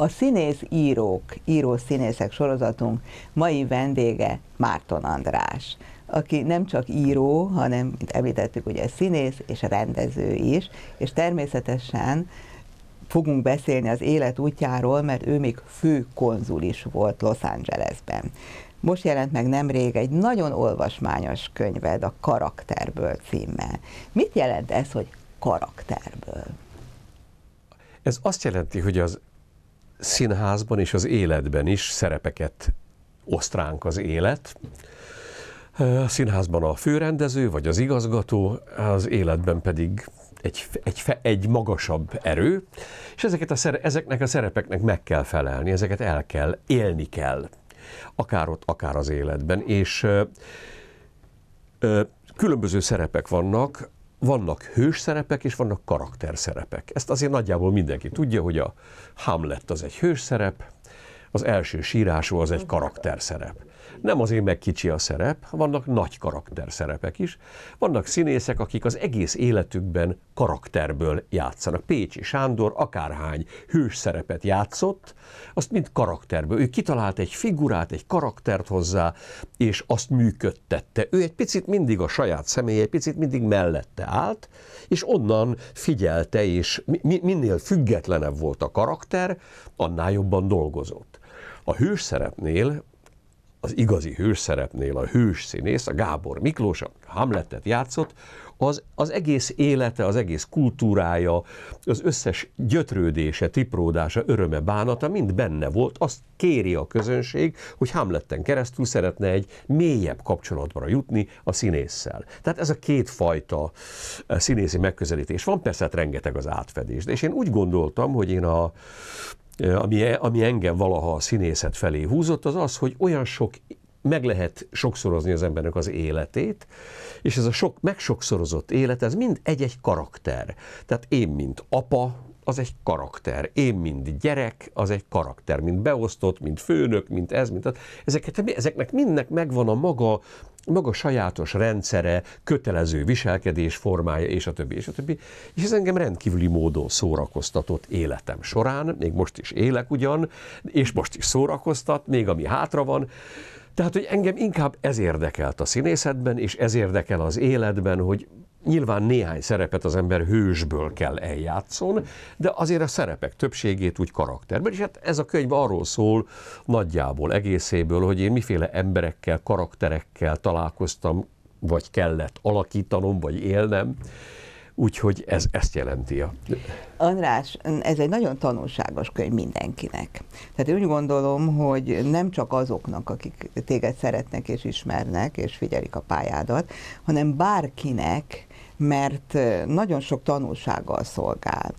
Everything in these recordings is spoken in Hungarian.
A színész írók, író színészek sorozatunk mai vendége Márton András, aki nem csak író, hanem, mint említettük, ugye színész és rendező is, és természetesen fogunk beszélni az élet útjáról, mert ő még fő konzul is volt Los Angelesben. Most jelent meg nemrég egy nagyon olvasmányos könyved a Karakterből címmel. Mit jelent ez, hogy karakterből? Ez azt jelenti, hogy az színházban és az életben is szerepeket osztránk az élet. A színházban a főrendező vagy az igazgató, az életben pedig egy, egy, egy magasabb erő, és ezeket a szere, ezeknek a szerepeknek meg kell felelni, ezeket el kell, élni kell, akár ott, akár az életben. És ö, ö, különböző szerepek vannak, vannak hős szerepek és vannak karakter szerepek. Ezt azért nagyjából mindenki tudja, hogy a Hamlet az egy hős szerep, az első sírású az egy karakterszerep. Nem azért meg kicsi a szerep, vannak nagy karakterszerepek is. Vannak színészek, akik az egész életükben karakterből játszanak. Pécsi Sándor akárhány hős szerepet játszott, azt mind karakterből. Ő kitalált egy figurát, egy karaktert hozzá, és azt működtette. Ő egy picit mindig a saját személye, egy picit mindig mellette állt, és onnan figyelte, és minél függetlenebb volt a karakter, annál jobban dolgozott. A hős szerepnél az igazi hős szerepnél a hős színész, a Gábor Miklós, a Hamletet játszott, az, az egész élete, az egész kultúrája, az összes gyötrődése, tipródása, öröme, bánata mind benne volt. Azt kéri a közönség, hogy Hamletten keresztül szeretne egy mélyebb kapcsolatba jutni a színésszel. Tehát ez a kétfajta eh, színészi megközelítés. Van persze hát rengeteg az átfedés, de és én úgy gondoltam, hogy én a ami, e, ami engem valaha a színészet felé húzott, az az, hogy olyan sok meg lehet sokszorozni az embernek az életét, és ez a sok, megsokszorozott élet, ez mind egy-egy karakter. Tehát én, mint apa, az egy karakter. Én, mint gyerek, az egy karakter, mint beosztott, mint főnök, mint ez, mint az. Ezeket, ezeknek mindnek megvan a maga, maga sajátos rendszere, kötelező viselkedés formája, és a többi, és a többi. És ez engem rendkívüli módon szórakoztatott életem során, még most is élek ugyan, és most is szórakoztat, még ami hátra van. Tehát, hogy engem inkább ez érdekelt a színészetben, és ez érdekel az életben, hogy Nyilván néhány szerepet az ember hősből kell eljátszon, de azért a szerepek többségét úgy karakterben, és hát ez a könyv arról szól nagyjából egészéből, hogy én miféle emberekkel, karakterekkel találkoztam, vagy kellett alakítanom, vagy élnem. Úgyhogy ez ezt jelenti. A... András, ez egy nagyon tanulságos könyv mindenkinek. Tehát úgy gondolom, hogy nem csak azoknak, akik téged szeretnek és ismernek, és figyelik a pályádat, hanem bárkinek, mert nagyon sok tanulsággal szolgál.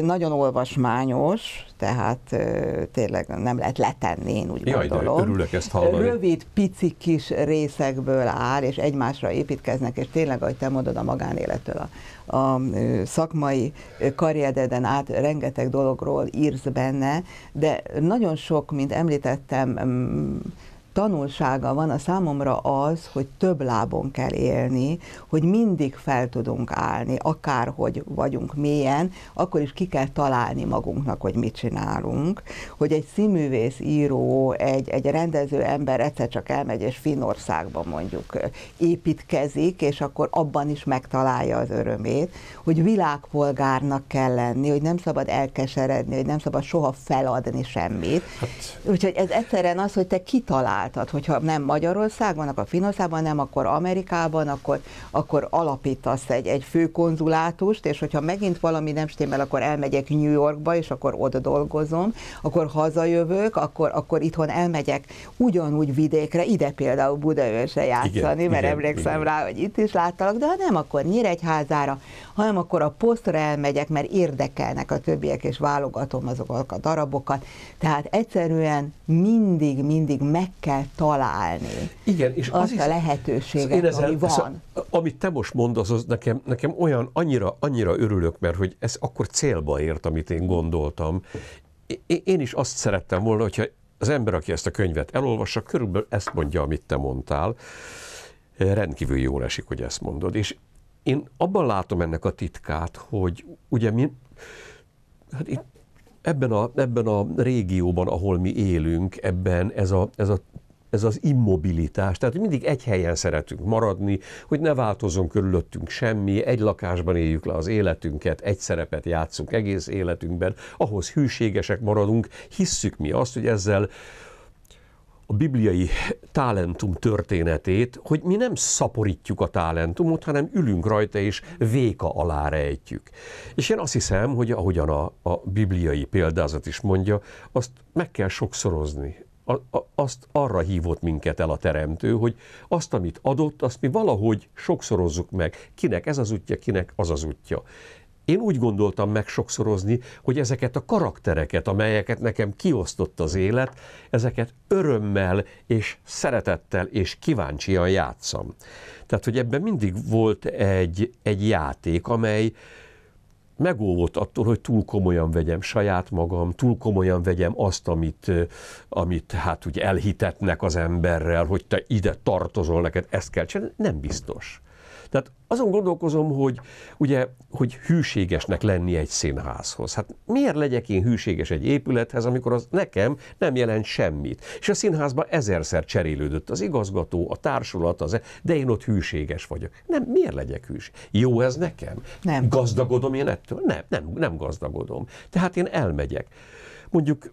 Nagyon olvasmányos, tehát tényleg nem lehet letenni, én úgy Jaj, gondolom. De örülök ezt hallani. Rövid, pici kis részekből áll, és egymásra építkeznek, és tényleg, ahogy te mondod, a magánélettől a, a szakmai karriereden át rengeteg dologról írsz benne, de nagyon sok, mint említettem, tanulsága van a számomra az, hogy több lábon kell élni, hogy mindig fel tudunk állni, akárhogy vagyunk mélyen, akkor is ki kell találni magunknak, hogy mit csinálunk, hogy egy színművész, író, egy, egy rendező ember egyszer csak elmegy és Finországban mondjuk építkezik, és akkor abban is megtalálja az örömét, hogy világpolgárnak kell lenni, hogy nem szabad elkeseredni, hogy nem szabad soha feladni semmit. Hát. Úgyhogy ez egyszerűen az, hogy te kitalál találtad, Hogyha nem Magyarországon, akkor Finországban nem, akkor Amerikában, akkor, akkor alapítasz egy, egy főkonzulátust, és hogyha megint valami nem stimmel, akkor elmegyek New Yorkba, és akkor oda dolgozom, akkor hazajövök, akkor, akkor itthon elmegyek ugyanúgy vidékre, ide például Budaörsre játszani, igen, mert igen, emlékszem igen. rá, hogy itt is láttalak, de ha nem, akkor Nyíregyházára, hanem akkor a posztra elmegyek, mert érdekelnek a többiek, és válogatom azokat a darabokat. Tehát egyszerűen mindig, mindig meg kell találni Igen, és azt az is, a lehetőséget, az ezzel, ami van. Ez, amit te most mondasz, az nekem, nekem olyan, annyira, annyira örülök, mert hogy ez akkor célba ért, amit én gondoltam. Én is azt szerettem volna, hogyha az ember, aki ezt a könyvet elolvassa, körülbelül ezt mondja, amit te mondtál. Rendkívül jól esik, hogy ezt mondod. És én abban látom ennek a titkát, hogy ugye mi, hát itt ebben a, ebben a régióban, ahol mi élünk, ebben ez, a, ez, a, ez az immobilitás, tehát hogy mindig egy helyen szeretünk maradni, hogy ne változzon körülöttünk semmi, egy lakásban éljük le az életünket, egy szerepet játszunk egész életünkben, ahhoz hűségesek maradunk, hisszük mi azt, hogy ezzel a bibliai talentum történetét, hogy mi nem szaporítjuk a talentumot, hanem ülünk rajta és véka alá rejtjük. És én azt hiszem, hogy ahogyan a, a bibliai példázat is mondja, azt meg kell sokszorozni. A, a, azt arra hívott minket el a teremtő, hogy azt, amit adott, azt mi valahogy sokszorozzuk meg. Kinek ez az útja, kinek az az útja. Én úgy gondoltam meg sokszorozni, hogy ezeket a karaktereket, amelyeket nekem kiosztott az élet, ezeket örömmel és szeretettel és kíváncsian játszam. Tehát, hogy ebben mindig volt egy, egy játék, amely megóvott attól, hogy túl komolyan vegyem saját magam, túl komolyan vegyem azt, amit, amit hát ugye elhitetnek az emberrel, hogy te ide tartozol, neked ezt kell csinálni. Nem biztos. Tehát azon gondolkozom, hogy ugye, hogy hűségesnek lenni egy színházhoz. Hát miért legyek én hűséges egy épülethez, amikor az nekem nem jelent semmit? És a színházban ezerszer cserélődött az igazgató, a társulat, az, e- de én ott hűséges vagyok. Nem, miért legyek hűs? Jó ez nekem? Nem. Gazdagodom én ettől? Nem, nem, nem gazdagodom. Tehát én elmegyek. Mondjuk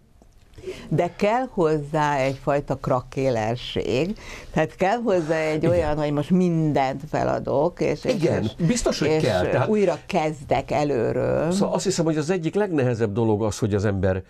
de kell hozzá egyfajta krakélerség, tehát kell hozzá egy Igen. olyan, hogy most mindent feladok, és, Igen, és, biztos, hogy és kell. Tehát... újra kezdek előről. Szóval azt hiszem, hogy az egyik legnehezebb dolog az, hogy az ember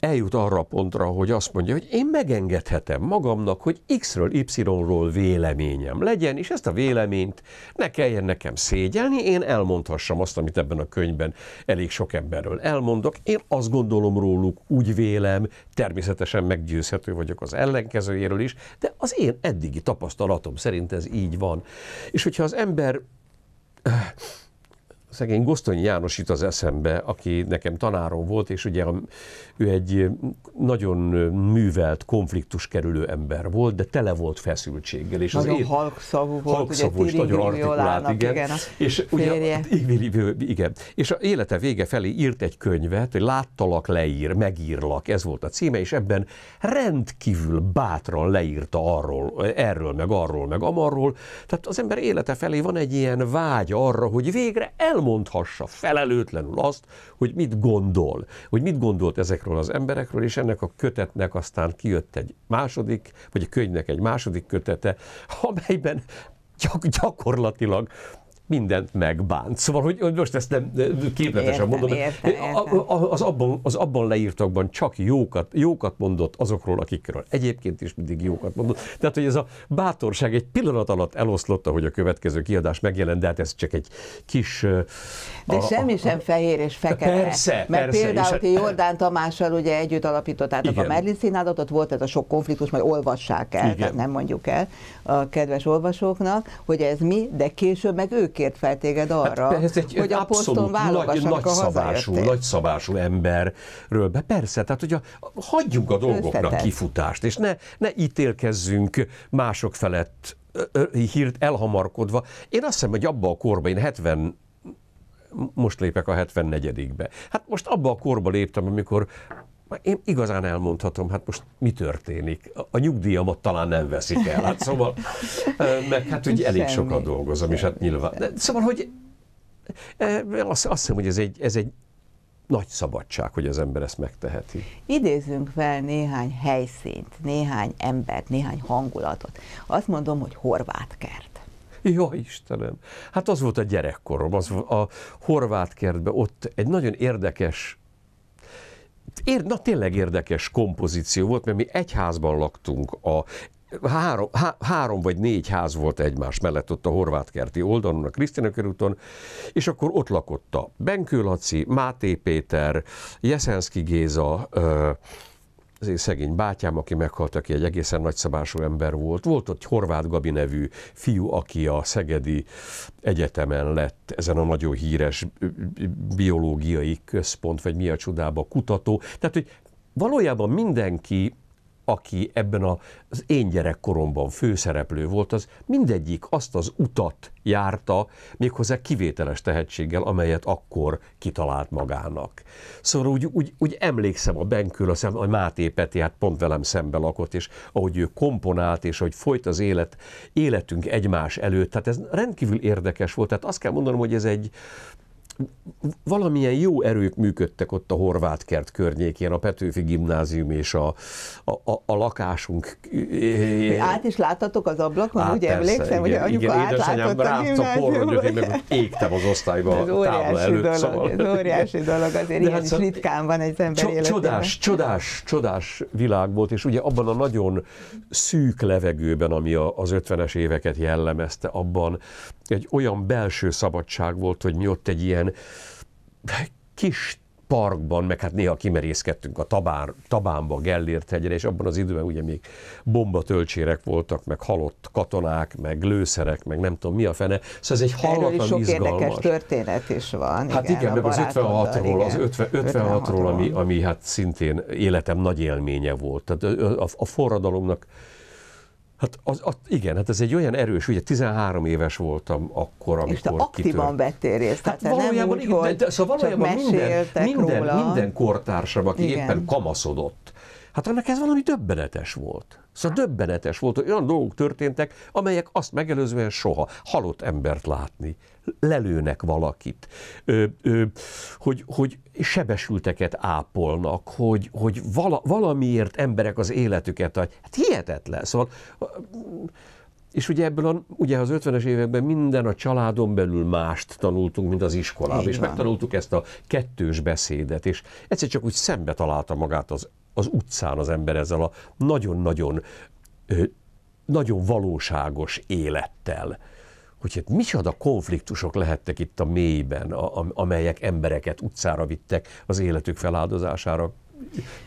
eljut arra a pontra, hogy azt mondja, hogy én megengedhetem magamnak, hogy X-ről, Y-ról véleményem legyen, és ezt a véleményt ne kelljen nekem szégyelni, én elmondhassam azt, amit ebben a könyvben elég sok emberről elmondok. Én azt gondolom róluk, úgy vélem, természetesen meggyőzhető vagyok az ellenkezőjéről is, de az én eddigi tapasztalatom szerint ez így van. És hogyha az ember szegény Gosztonyi János itt az eszembe, aki nekem tanárom volt, és ugye ő egy nagyon művelt, konfliktuskerülő ember volt, de tele volt feszültséggel. És nagyon halkszavú volt, halkszavú ugye, és nagyon artikulált, igen. igen és ugye, igen. És a élete vége felé írt egy könyvet, hogy láttalak, leír, megírlak, ez volt a címe, és ebben rendkívül bátran leírta arról, erről, meg arról, meg amarról. Tehát az ember élete felé van egy ilyen vágy arra, hogy végre el elmondhassa felelőtlenül azt, hogy mit gondol, hogy mit gondolt ezekről az emberekről, és ennek a kötetnek aztán kijött egy második, vagy a könyvnek egy második kötete, amelyben gyak, gyakorlatilag mindent megbánt. Szóval, hogy, most ezt nem képletesen értem, mondom. Értem, értem. Az, abban, az abban leírtakban csak jókat, jókat mondott azokról, akikről egyébként is mindig jókat mondott. Tehát, hogy ez a bátorság egy pillanat alatt eloszlotta, hogy a következő kiadás megjelent, de hát ez csak egy kis... De a, semmi a, sem fehér és fekete. Persze, Mert persze, például hát- ti Jordán Tamással ugye együtt alapítottátok igen. a Merlin színádat, ott volt ez a sok konfliktus, majd olvassák el, igen. tehát nem mondjuk el a kedves olvasóknak, hogy ez mi, de később meg ők kért fel téged hát arra, hát ez egy, hogy a poszton válogassanak nagy, a szabású, nagy szabású emberről be. Persze, tehát hogy a, hagyjuk a dolgoknak kifutást, és ne, ne ítélkezzünk mások felett hírt elhamarkodva. Én azt hiszem, hogy abba a korban, én 70 most lépek a 74-be. Hát most abba a korba léptem, amikor én igazán elmondhatom, hát most mi történik? A nyugdíjamat talán nem veszik el, hát szóval, meg hát ugye elég sokat dolgozom, és hát nyilván. De, szóval, hogy azt, azt hiszem, hogy ez egy, ez egy nagy szabadság, hogy az ember ezt megteheti. Idézzünk fel néhány helyszínt, néhány embert, néhány hangulatot. Azt mondom, hogy kert. Jó Istenem! Hát az volt a gyerekkorom, az a Horvát kertben ott egy nagyon érdekes ér, na tényleg érdekes kompozíció volt, mert mi egy házban laktunk a Három, há, három vagy négy ház volt egymás mellett ott a horvátkerti oldalon, a Krisztina körúton, és akkor ott lakott a Benkő Laci, Máté Péter, Jeszenszki Géza, ö, az én szegény bátyám, aki meghalt, aki egy egészen nagyszabású ember volt. Volt ott Horváth Gabi nevű fiú, aki a Szegedi Egyetemen lett, ezen a nagyon híres biológiai központ, vagy mi a csodába kutató. Tehát, hogy valójában mindenki aki ebben az én gyerekkoromban főszereplő volt, az mindegyik azt az utat járta, méghozzá kivételes tehetséggel, amelyet akkor kitalált magának. Szóval úgy, úgy, úgy emlékszem a Benkül, a, a Máté Peti, hát pont velem szembe lakott, és ahogy ő komponált, és ahogy folyt az élet, életünk egymás előtt, tehát ez rendkívül érdekes volt. Tehát azt kell mondanom, hogy ez egy valamilyen jó erők működtek ott a horvátkert környékén, a Petőfi gimnázium és a, a, a, a lakásunk. át is láttatok az ablakon, hát ugye persze, emlékszem, igen, hogy anyuka igen, átlátott a gimnáziumba. én meg égtem az osztályba ez a tábla előtt. Dolog, szóval. Ez óriási dolog, azért De hát ilyen hát, is ritkán van egy ember életében. Csodás, csodás, csodás világ volt, és ugye abban a nagyon szűk levegőben, ami az 50-es éveket jellemezte, abban egy olyan belső szabadság volt, hogy mi ott egy ilyen kis parkban, meg hát néha kimerészkedtünk a tabár, Tabánba, Gellért hegyre, és abban az időben ugye még bombatölcsérek voltak, meg halott katonák, meg lőszerek, meg nem tudom mi a fene. Szóval ez egy hallatlan sok izgalmas. érdekes történet is van. Hát igen, igen meg az 56-ról, az 56-ról, ami, ami hát szintén életem nagy élménye volt. Tehát a, a forradalomnak Hát az, az, igen, hát ez egy olyan erős, ugye 13 éves voltam akkor, amikor És te aktívan kitört. vettél részt, hát, hát valójában, nem úgy igen, volt, de, de, szóval valójában minden, minden, róla. minden kortársam, aki igen. éppen kamaszodott, Hát annak ez valami döbbenetes volt. Szóval döbbenetes volt, hogy olyan dolgok történtek, amelyek azt megelőzően soha. Halott embert látni, lelőnek valakit, ö, ö, hogy, hogy sebesülteket ápolnak, hogy, hogy vala, valamiért emberek az életüket adják. Hát hihetetlen. Szóval és ugye ebből a, ugye az 50-es években minden a családon belül mást tanultunk, mint az iskolában, Így és van. megtanultuk ezt a kettős beszédet, és egyszer csak úgy szembe találta magát az az utcán az ember ezzel a nagyon-nagyon nagyon valóságos élettel. Hogy hát micsoda konfliktusok lehettek itt a mélyben, a, a, amelyek embereket utcára vittek az életük feláldozására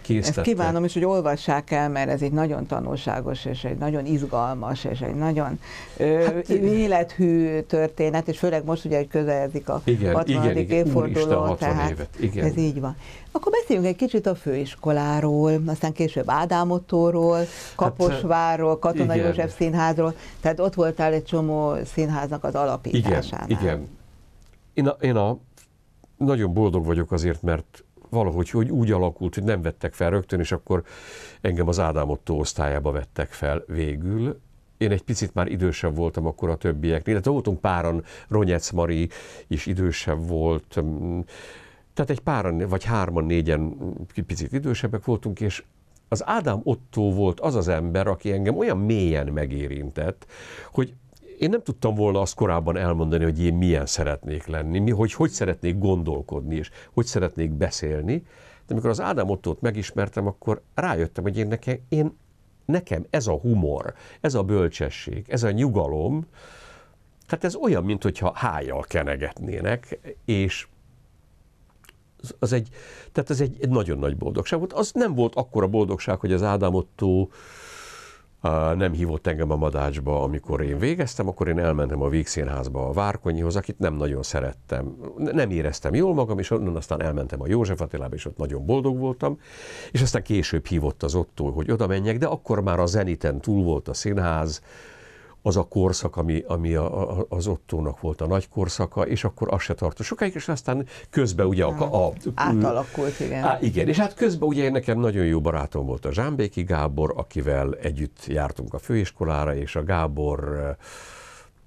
készítette. Ezt kívánom is, hogy olvassák el, mert ez egy nagyon tanulságos, és egy nagyon izgalmas, és egy nagyon hát, ö, élethű történet, és főleg most ugye, hogy közeledik a igen, 60. Igen, igen, évforduló, 60 tehát évet. Igen. ez így van. Akkor beszéljünk egy kicsit a főiskoláról, aztán később Ádám Ottóról, hát, Kaposvárról, Katona igen. József Színházról, tehát ott voltál egy csomó színháznak az alapításánál. Igen, igen. Én a, én a nagyon boldog vagyok azért, mert valahogy hogy úgy alakult, hogy nem vettek fel rögtön, és akkor engem az Ádám Otto osztályába vettek fel végül. Én egy picit már idősebb voltam akkor a többieknél, tehát voltunk páran, Ronyec Mari is idősebb volt, mm, tehát egy páran, vagy hárman, négyen picit idősebbek voltunk, és az Ádám Otto volt az az ember, aki engem olyan mélyen megérintett, hogy én nem tudtam volna azt korábban elmondani, hogy én milyen szeretnék lenni, mi, hogy hogy szeretnék gondolkodni, és hogy szeretnék beszélni, de amikor az Ádám Ottót megismertem, akkor rájöttem, hogy én nekem, én, nekem ez a humor, ez a bölcsesség, ez a nyugalom, hát ez olyan, mint hájjal kenegetnének, és az egy, tehát ez egy, egy nagyon nagy boldogság volt. Az nem volt akkora boldogság, hogy az Ádám Ottó nem hívott engem a madácsba, amikor én végeztem, akkor én elmentem a Vígszínházba a Várkonyihoz, akit nem nagyon szerettem. Nem éreztem jól magam, és onnan aztán elmentem a József Attilába, és ott nagyon boldog voltam. És aztán később hívott az ottól, hogy oda menjek, de akkor már a zeniten túl volt a színház, az a korszak, ami, ami a, a, az Ottónak volt a nagy korszaka, és akkor az se tartott sokáig, és aztán közben ugye a... a Átalakult, igen. Á, igen, és hát közben ugye nekem nagyon jó barátom volt a Zsámbéki Gábor, akivel együtt jártunk a főiskolára, és a Gábor eh,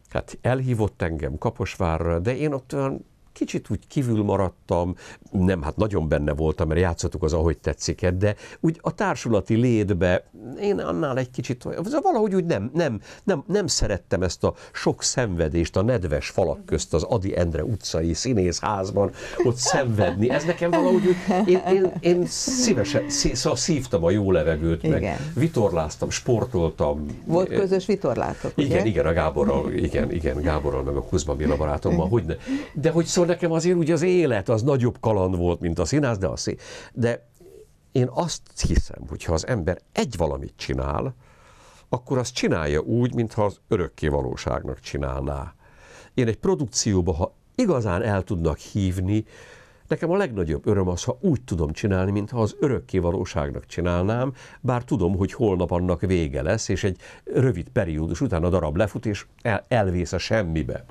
hát elhívott engem Kaposvárra, de én ott olyan kicsit úgy kívül maradtam, nem, hát nagyon benne voltam, mert játszottuk az ahogy tetszik, hát, de úgy a társulati létbe én annál egy kicsit, szóval valahogy úgy nem, nem, nem, nem szerettem ezt a sok szenvedést a nedves falak közt az Adi Endre utcai színészházban ott szenvedni. Ez nekem valahogy úgy, én, én, én szívesen, szí, szóval szívtam a jó levegőt, igen. meg vitorláztam, sportoltam. Volt közös vitorlátok, Igen, ugye? igen, a Gáborral, igen, igen, Gáborral, meg a Kuzma Béla barátommal, hogy ne. De hogy szóval Sokszor nekem azért ugye az élet az nagyobb kaland volt, mint a színház, de a De én azt hiszem, hogy ha az ember egy valamit csinál, akkor azt csinálja úgy, mintha az örökké valóságnak csinálná. Én egy produkcióba, ha igazán el tudnak hívni, Nekem a legnagyobb öröm az, ha úgy tudom csinálni, mintha az örökké valóságnak csinálnám, bár tudom, hogy holnap annak vége lesz, és egy rövid periódus után a darab lefut, és el, elvész a semmibe.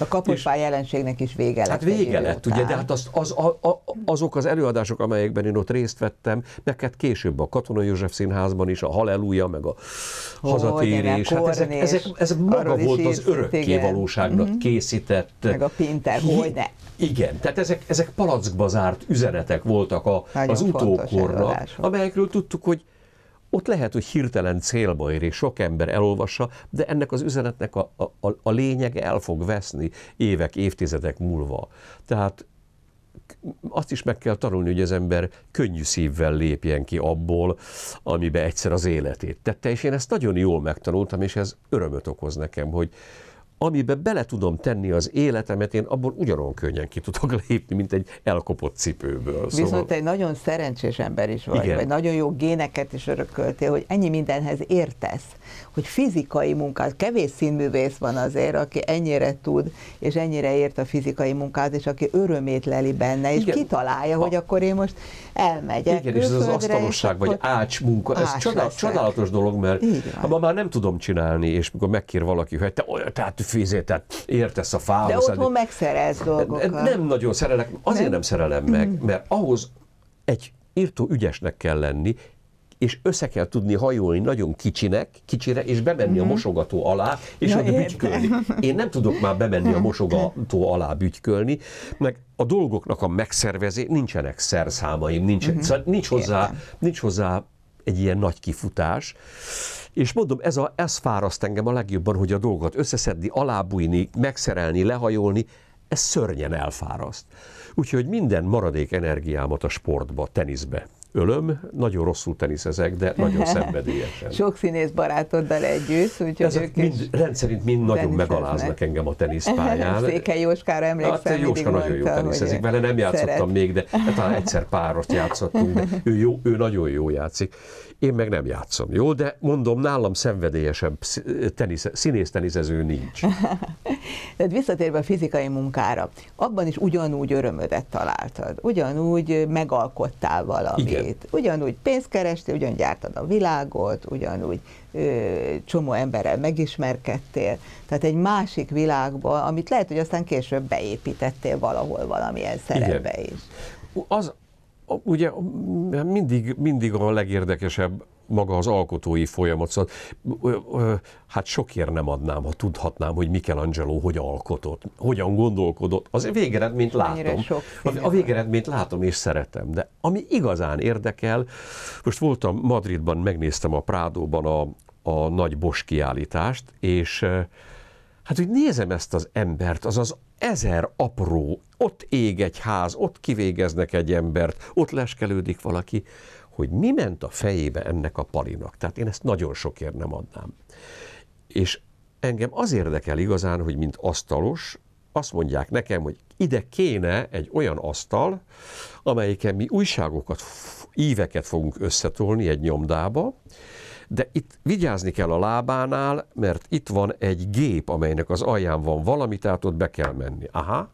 A kaposvány jelenségnek is vége hát lett. Hát vége lett, után. ugye, de hát az, az, a, a, azok az előadások, amelyekben én ott részt vettem, meg hát később a Katona József Színházban is, a Halleluja, meg a oh, Hazatérés, hát ezek, ezek, ezek maga volt az örökké valóságnak mhm. készített. Meg a Pinter, hogy ne igen, tehát ezek, ezek palackba zárt üzenetek voltak a, az utókorra, amelyekről tudtuk, hogy ott lehet, hogy hirtelen célba ér, és sok ember elolvassa, de ennek az üzenetnek a, a, a lényege el fog veszni évek, évtizedek múlva. Tehát azt is meg kell tanulni, hogy az ember könnyű szívvel lépjen ki abból, amibe egyszer az életét tette, és én ezt nagyon jól megtanultam, és ez örömöt okoz nekem, hogy, amiben bele tudom tenni az életemet, én abból ugyanolyan könnyen ki tudok lépni, mint egy elkopott cipőből. Szóval- Viszont egy nagyon szerencsés ember is vagy, Igen. vagy nagyon jó géneket is örököltél, hogy ennyi mindenhez értesz, hogy fizikai munkát, kevés színművész van azért, aki ennyire tud, és ennyire ért a fizikai munkát, és aki örömét leli benne, és Igen. kitalálja, ha. hogy akkor én most elmegyek. Igen, és ez az asztalosság, vagy ács munka, ács ez csodál, csodálatos dolog, mert ma már nem tudom csinálni, és mikor megkér valaki, hogy te olyan, tehát fizé, tehát értesz a fához. De hát otthon hát, megszerez dolgokat. Nem nagyon szerelek, azért nem, nem szerelem meg, mhm. mert ahhoz egy írtó ügyesnek kell lenni, és össze kell tudni hajolni nagyon kicsinek, kicsire, és bemenni mm-hmm. a mhm. mosogató alá, és ja, ott bütykölni. Én nem tudok már bemenni a mosogató alá bütykölni, meg a dolgoknak a megszervezé, nincsenek szerszámaim, nincs, mm-hmm. szóval nincs hozzá, nincs hozzá egy ilyen nagy kifutás. És mondom, ez, a, ez fáraszt engem a legjobban, hogy a dolgot összeszedni, alábújni, megszerelni, lehajolni, ez szörnyen elfáraszt. Úgyhogy minden maradék energiámat a sportba, teniszbe ölöm, nagyon rosszul teniszezek, de nagyon szenvedélyesen. Sok színész barátoddal együtt, úgyhogy Ezek ők mind, rendszerint mind nagyon megaláznak engem a teniszpályán. Széke Jóskára emlékszem, hát, Jóska nagyon mondta, jó teniszezik, vele nem játszottam szeret. még, de hát, talán egyszer párost játszottunk, de ő, jó, ő nagyon jó játszik én meg nem játszom, jó? De mondom, nálam szenvedélyesebb tenisz, színész teniszező nincs. Tehát visszatérve a fizikai munkára, abban is ugyanúgy örömödet találtad, ugyanúgy megalkottál valamit, Igen. ugyanúgy pénzt kerestél, ugyanúgy gyártad a világot, ugyanúgy ö, csomó emberrel megismerkedtél, tehát egy másik világba, amit lehet, hogy aztán később beépítettél valahol valamilyen szerepbe Igen. is. Az, ugye hát mindig, mindig a legérdekesebb maga az alkotói folyamat. Szóval, hát sokért nem adnám, ha tudhatnám, hogy Michelangelo hogy alkotott, hogyan gondolkodott. Az végeredményt látom. A végeredményt látom és szeretem, de ami igazán érdekel, most voltam Madridban, megnéztem a Prádóban a, a nagy Bosch kiállítást, és hát úgy nézem ezt az embert, az az ezer apró ott ég egy ház, ott kivégeznek egy embert, ott leskelődik valaki, hogy mi ment a fejébe ennek a palinak. Tehát én ezt nagyon sokért nem adnám. És engem az érdekel igazán, hogy mint asztalos, azt mondják nekem, hogy ide kéne egy olyan asztal, amelyiken mi újságokat, íveket fogunk összetolni egy nyomdába, de itt vigyázni kell a lábánál, mert itt van egy gép, amelynek az alján van valami, tehát ott be kell menni. Aha,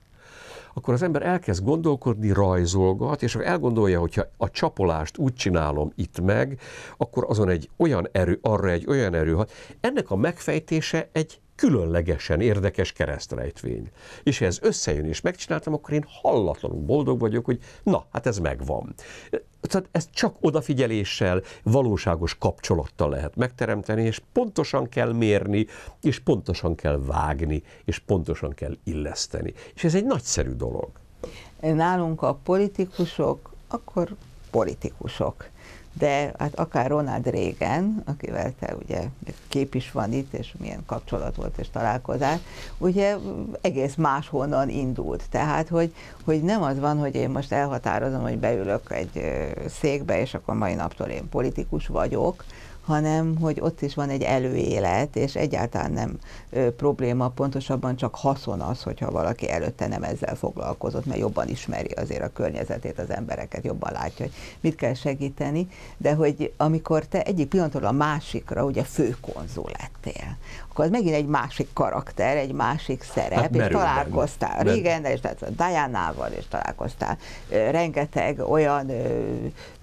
akkor az ember elkezd gondolkodni, rajzolgat, és elgondolja, hogyha a csapolást úgy csinálom itt meg, akkor azon egy olyan erő, arra egy olyan erő hat. Ennek a megfejtése egy különlegesen érdekes keresztrejtvény. És ha ez összejön és megcsináltam, akkor én hallatlanul boldog vagyok, hogy na, hát ez megvan. Tehát szóval ezt csak odafigyeléssel, valóságos kapcsolattal lehet megteremteni, és pontosan kell mérni, és pontosan kell vágni, és pontosan kell illeszteni. És ez egy nagyszerű dolog. Nálunk a politikusok, akkor politikusok de hát akár Ronald Reagan, akivel te ugye kép is van itt, és milyen kapcsolat volt és találkozás, ugye egész máshonnan indult. Tehát, hogy, hogy nem az van, hogy én most elhatározom, hogy beülök egy székbe, és akkor mai naptól én politikus vagyok, hanem hogy ott is van egy előélet, és egyáltalán nem ö, probléma, pontosabban csak haszon az, hogyha valaki előtte nem ezzel foglalkozott, mert jobban ismeri azért a környezetét, az embereket, jobban látja, hogy mit kell segíteni, de hogy amikor te egyik pillanatról a másikra, ugye főkonzul lettél, akkor az megint egy másik karakter, egy másik szerep, hát, és találkoztál régen, és tehát a és találkoztál rengeteg olyan ö,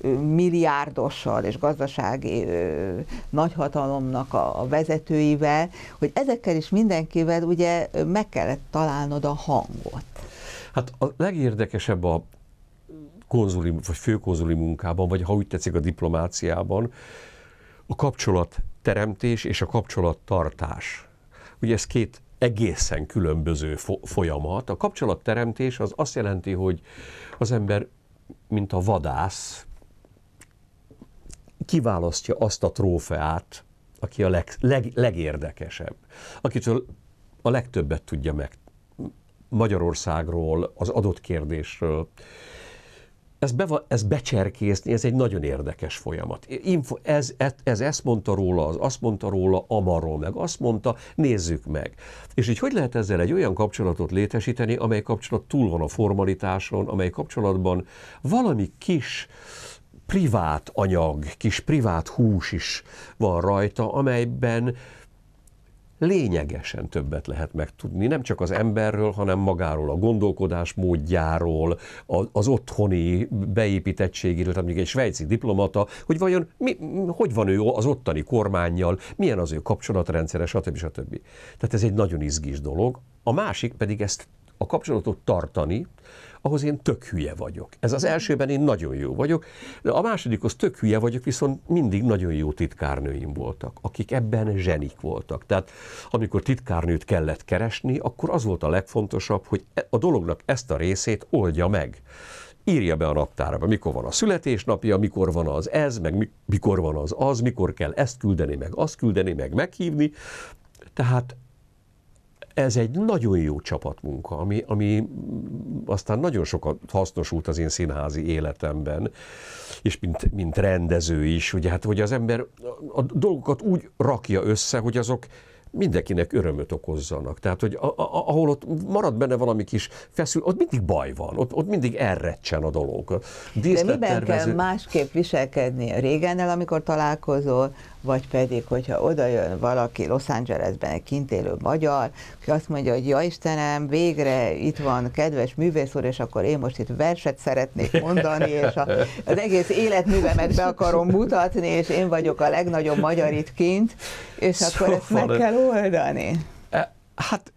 ö, milliárdossal és gazdasági ö, nagyhatalomnak a vezetőivel, hogy ezekkel is mindenkivel ugye meg kellett találnod a hangot. Hát a legérdekesebb a konzuli, vagy főkonzuli munkában, vagy ha úgy tetszik a diplomáciában, a kapcsolat teremtés és a kapcsolattartás. Ugye ez két egészen különböző fo- folyamat. A kapcsolatteremtés az azt jelenti, hogy az ember, mint a vadász, kiválasztja azt a trófeát, aki a leg, leg, legérdekesebb, akitől a legtöbbet tudja meg Magyarországról, az adott kérdésről. Ez, be, ez becserkészni, ez egy nagyon érdekes folyamat. Info, ez, ez, ez ezt mondta róla, az azt mondta róla, amarról meg azt mondta, nézzük meg. És így hogy lehet ezzel egy olyan kapcsolatot létesíteni, amely kapcsolat túl van a formalitáson, amely kapcsolatban valami kis, uh, privát anyag, kis privát hús is van rajta, amelyben lényegesen többet lehet megtudni, nem csak az emberről, hanem magáról, a gondolkodás módjáról, az otthoni beépítettségéről, tehát mondjuk egy svájci diplomata, hogy vajon mi, hogy van ő az ottani kormányjal, milyen az ő kapcsolatrendszere, stb. stb. Tehát ez egy nagyon izgis dolog. A másik pedig ezt a kapcsolatot tartani, ahhoz én tök hülye vagyok. Ez az elsőben én nagyon jó vagyok, de a másodikhoz tök hülye vagyok, viszont mindig nagyon jó titkárnőim voltak, akik ebben zsenik voltak. Tehát amikor titkárnőt kellett keresni, akkor az volt a legfontosabb, hogy e- a dolognak ezt a részét oldja meg írja be a naptárba, mikor van a születésnapja, mikor van az ez, meg mikor van az az, mikor kell ezt küldeni, meg azt küldeni, meg meghívni. Tehát ez egy nagyon jó csapatmunka, ami, ami aztán nagyon sokat hasznosult az én színházi életemben, és mint, mint rendező is, ugye, hát, hogy az ember a dolgokat úgy rakja össze, hogy azok mindenkinek örömöt okozzanak. Tehát, hogy a, a, ahol ott marad benne valami kis feszül, ott mindig baj van, ott, ott mindig elrecsen a dolog. De miben tervező... kell másképp viselkedni a régennel, amikor találkozol, vagy pedig, hogyha oda jön valaki Los Angelesben egy kint élő magyar, aki azt mondja, hogy ja Istenem, végre itt van kedves művész úr, és akkor én most itt verset szeretnék mondani, és a, az egész életművemet be akarom mutatni, és én vagyok a legnagyobb magyar itt kint, és szóval akkor ezt meg szóval- kell oldani. E, hát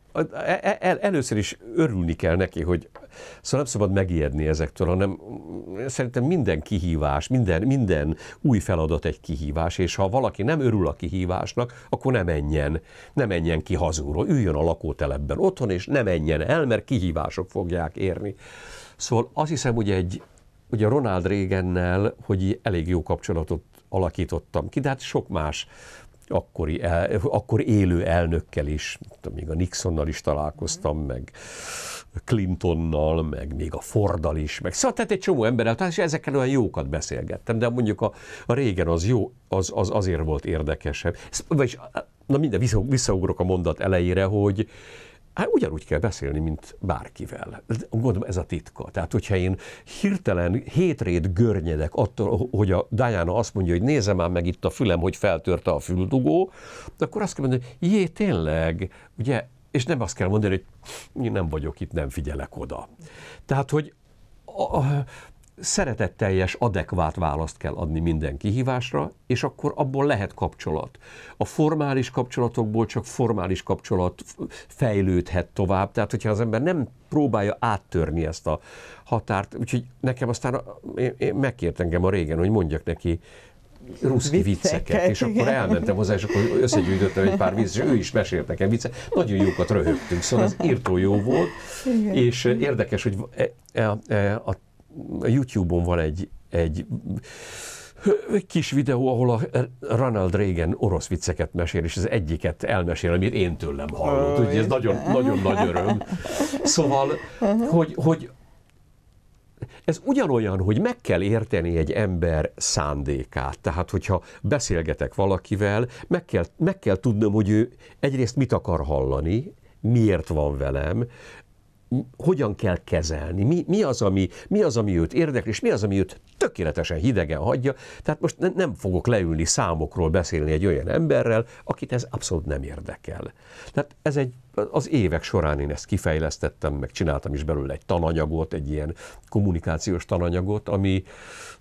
el, e, el, először is örülni kell neki, hogy Szóval nem szabad megijedni ezektől, hanem mm, szerintem minden kihívás, minden, minden új feladat egy kihívás, és ha valaki nem örül a kihívásnak, akkor nem menjen, nem menjen ki hazúról, üljön a lakótelepben otthon, és nem menjen el, mert kihívások fogják érni. Szóval azt hiszem, hogy egy, ugye Ronald Reagannel, hogy elég jó kapcsolatot alakítottam ki, de hát sok más akkori, el, akkor élő elnökkel is, még a Nixonnal is találkoztam, meg Clintonnal, meg még a Fordal is, meg szóval tehát egy csomó emberrel, és ezekkel olyan jókat beszélgettem, de mondjuk a, a régen az jó, az, az azért volt érdekesebb. Vagyis, na minden, visszaugrok a mondat elejére, hogy Hát ugyanúgy kell beszélni, mint bárkivel. Gondolom ez a titka. Tehát, hogyha én hirtelen hétrét görnyedek attól, hogy a Diana azt mondja, hogy nézze már meg itt a fülem, hogy feltörte a füldugó, akkor azt kell mondani, hogy jé, tényleg, ugye és nem azt kell mondani, hogy én nem vagyok itt, nem figyelek oda. Tehát, hogy a, a, szeretetteljes, adekvát választ kell adni minden kihívásra, és akkor abból lehet kapcsolat. A formális kapcsolatokból csak formális kapcsolat fejlődhet tovább, tehát hogyha az ember nem próbálja áttörni ezt a határt, úgyhogy nekem aztán én, én megkért engem a régen, hogy mondjak neki ruszki vicceket, vicceket, és igen. akkor elmentem hozzá, és akkor összegyűjtöttem egy pár vicc, és ő is mesélt nekem viccet. Nagyon jókat röhögtünk, szóval ez írtó jó volt, igen. és eh, érdekes, hogy eh, eh, a, YouTube-on van egy, egy kis videó, ahol a Ronald Reagan orosz vicceket mesél, és az egyiket elmesél, amit én tőlem hallott. Oh, Ugye ez nagyon, nagyon nagy öröm. Szóval, hogy, hogy ez ugyanolyan, hogy meg kell érteni egy ember szándékát. Tehát, hogyha beszélgetek valakivel, meg kell, meg kell tudnom, hogy ő egyrészt mit akar hallani, miért van velem, hogyan kell kezelni, mi, mi, az, ami, mi az, ami őt érdekli, és mi az, ami őt tökéletesen hidegen hagyja. Tehát most ne, nem fogok leülni számokról beszélni egy olyan emberrel, akit ez abszolút nem érdekel. Tehát ez egy az évek során én ezt kifejlesztettem, meg csináltam is belőle egy tananyagot, egy ilyen kommunikációs tananyagot, ami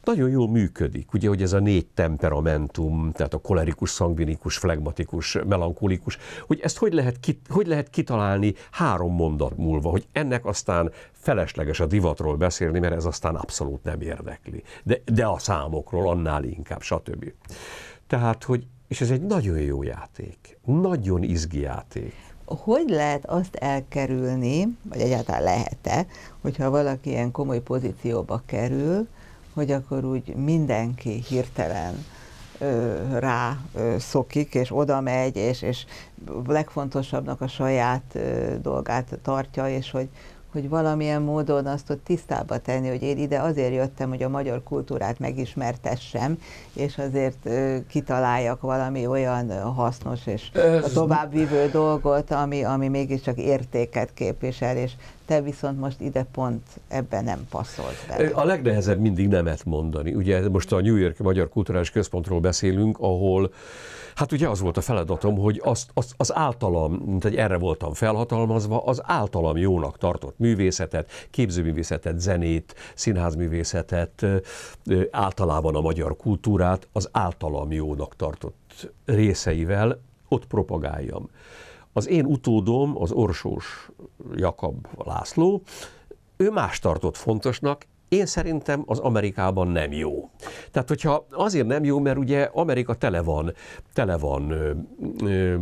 nagyon jól működik. Ugye, hogy ez a négy temperamentum, tehát a kolerikus, szangvinikus, flegmatikus, melankolikus, hogy ezt hogy lehet, ki, hogy lehet kitalálni három mondat múlva, hogy ennek aztán felesleges a divatról beszélni, mert ez aztán abszolút nem érdekli. De, de a számokról annál inkább, stb. Tehát, hogy és ez egy nagyon jó játék, nagyon izgi játék hogy lehet azt elkerülni, vagy egyáltalán lehet-e, hogyha valaki ilyen komoly pozícióba kerül, hogy akkor úgy mindenki hirtelen ö, rá ö, szokik, és oda megy, és, és legfontosabbnak a saját ö, dolgát tartja, és hogy, hogy valamilyen módon azt ott tisztába tenni, hogy én ide azért jöttem, hogy a magyar kultúrát megismertessem, és azért kitaláljak valami olyan hasznos és Ez... továbbvívő dolgot, ami, ami mégiscsak értéket képvisel, és te viszont most ide pont ebben nem passzolt bele. A legnehezebb mindig nemet mondani. Ugye most a New York Magyar Kulturális Központról beszélünk, ahol Hát ugye az volt a feladatom, hogy azt, az, az általam, mint egy erre voltam felhatalmazva, az általam jónak tartott művészetet, képzőművészetet, zenét, színházművészetet, általában a magyar kultúrát az általam jónak tartott részeivel ott propagáljam. Az én utódom, az Orsós Jakab László, ő más tartott fontosnak, én szerintem az Amerikában nem jó. Tehát, hogyha azért nem jó, mert ugye Amerika tele van, tele van ö, ö,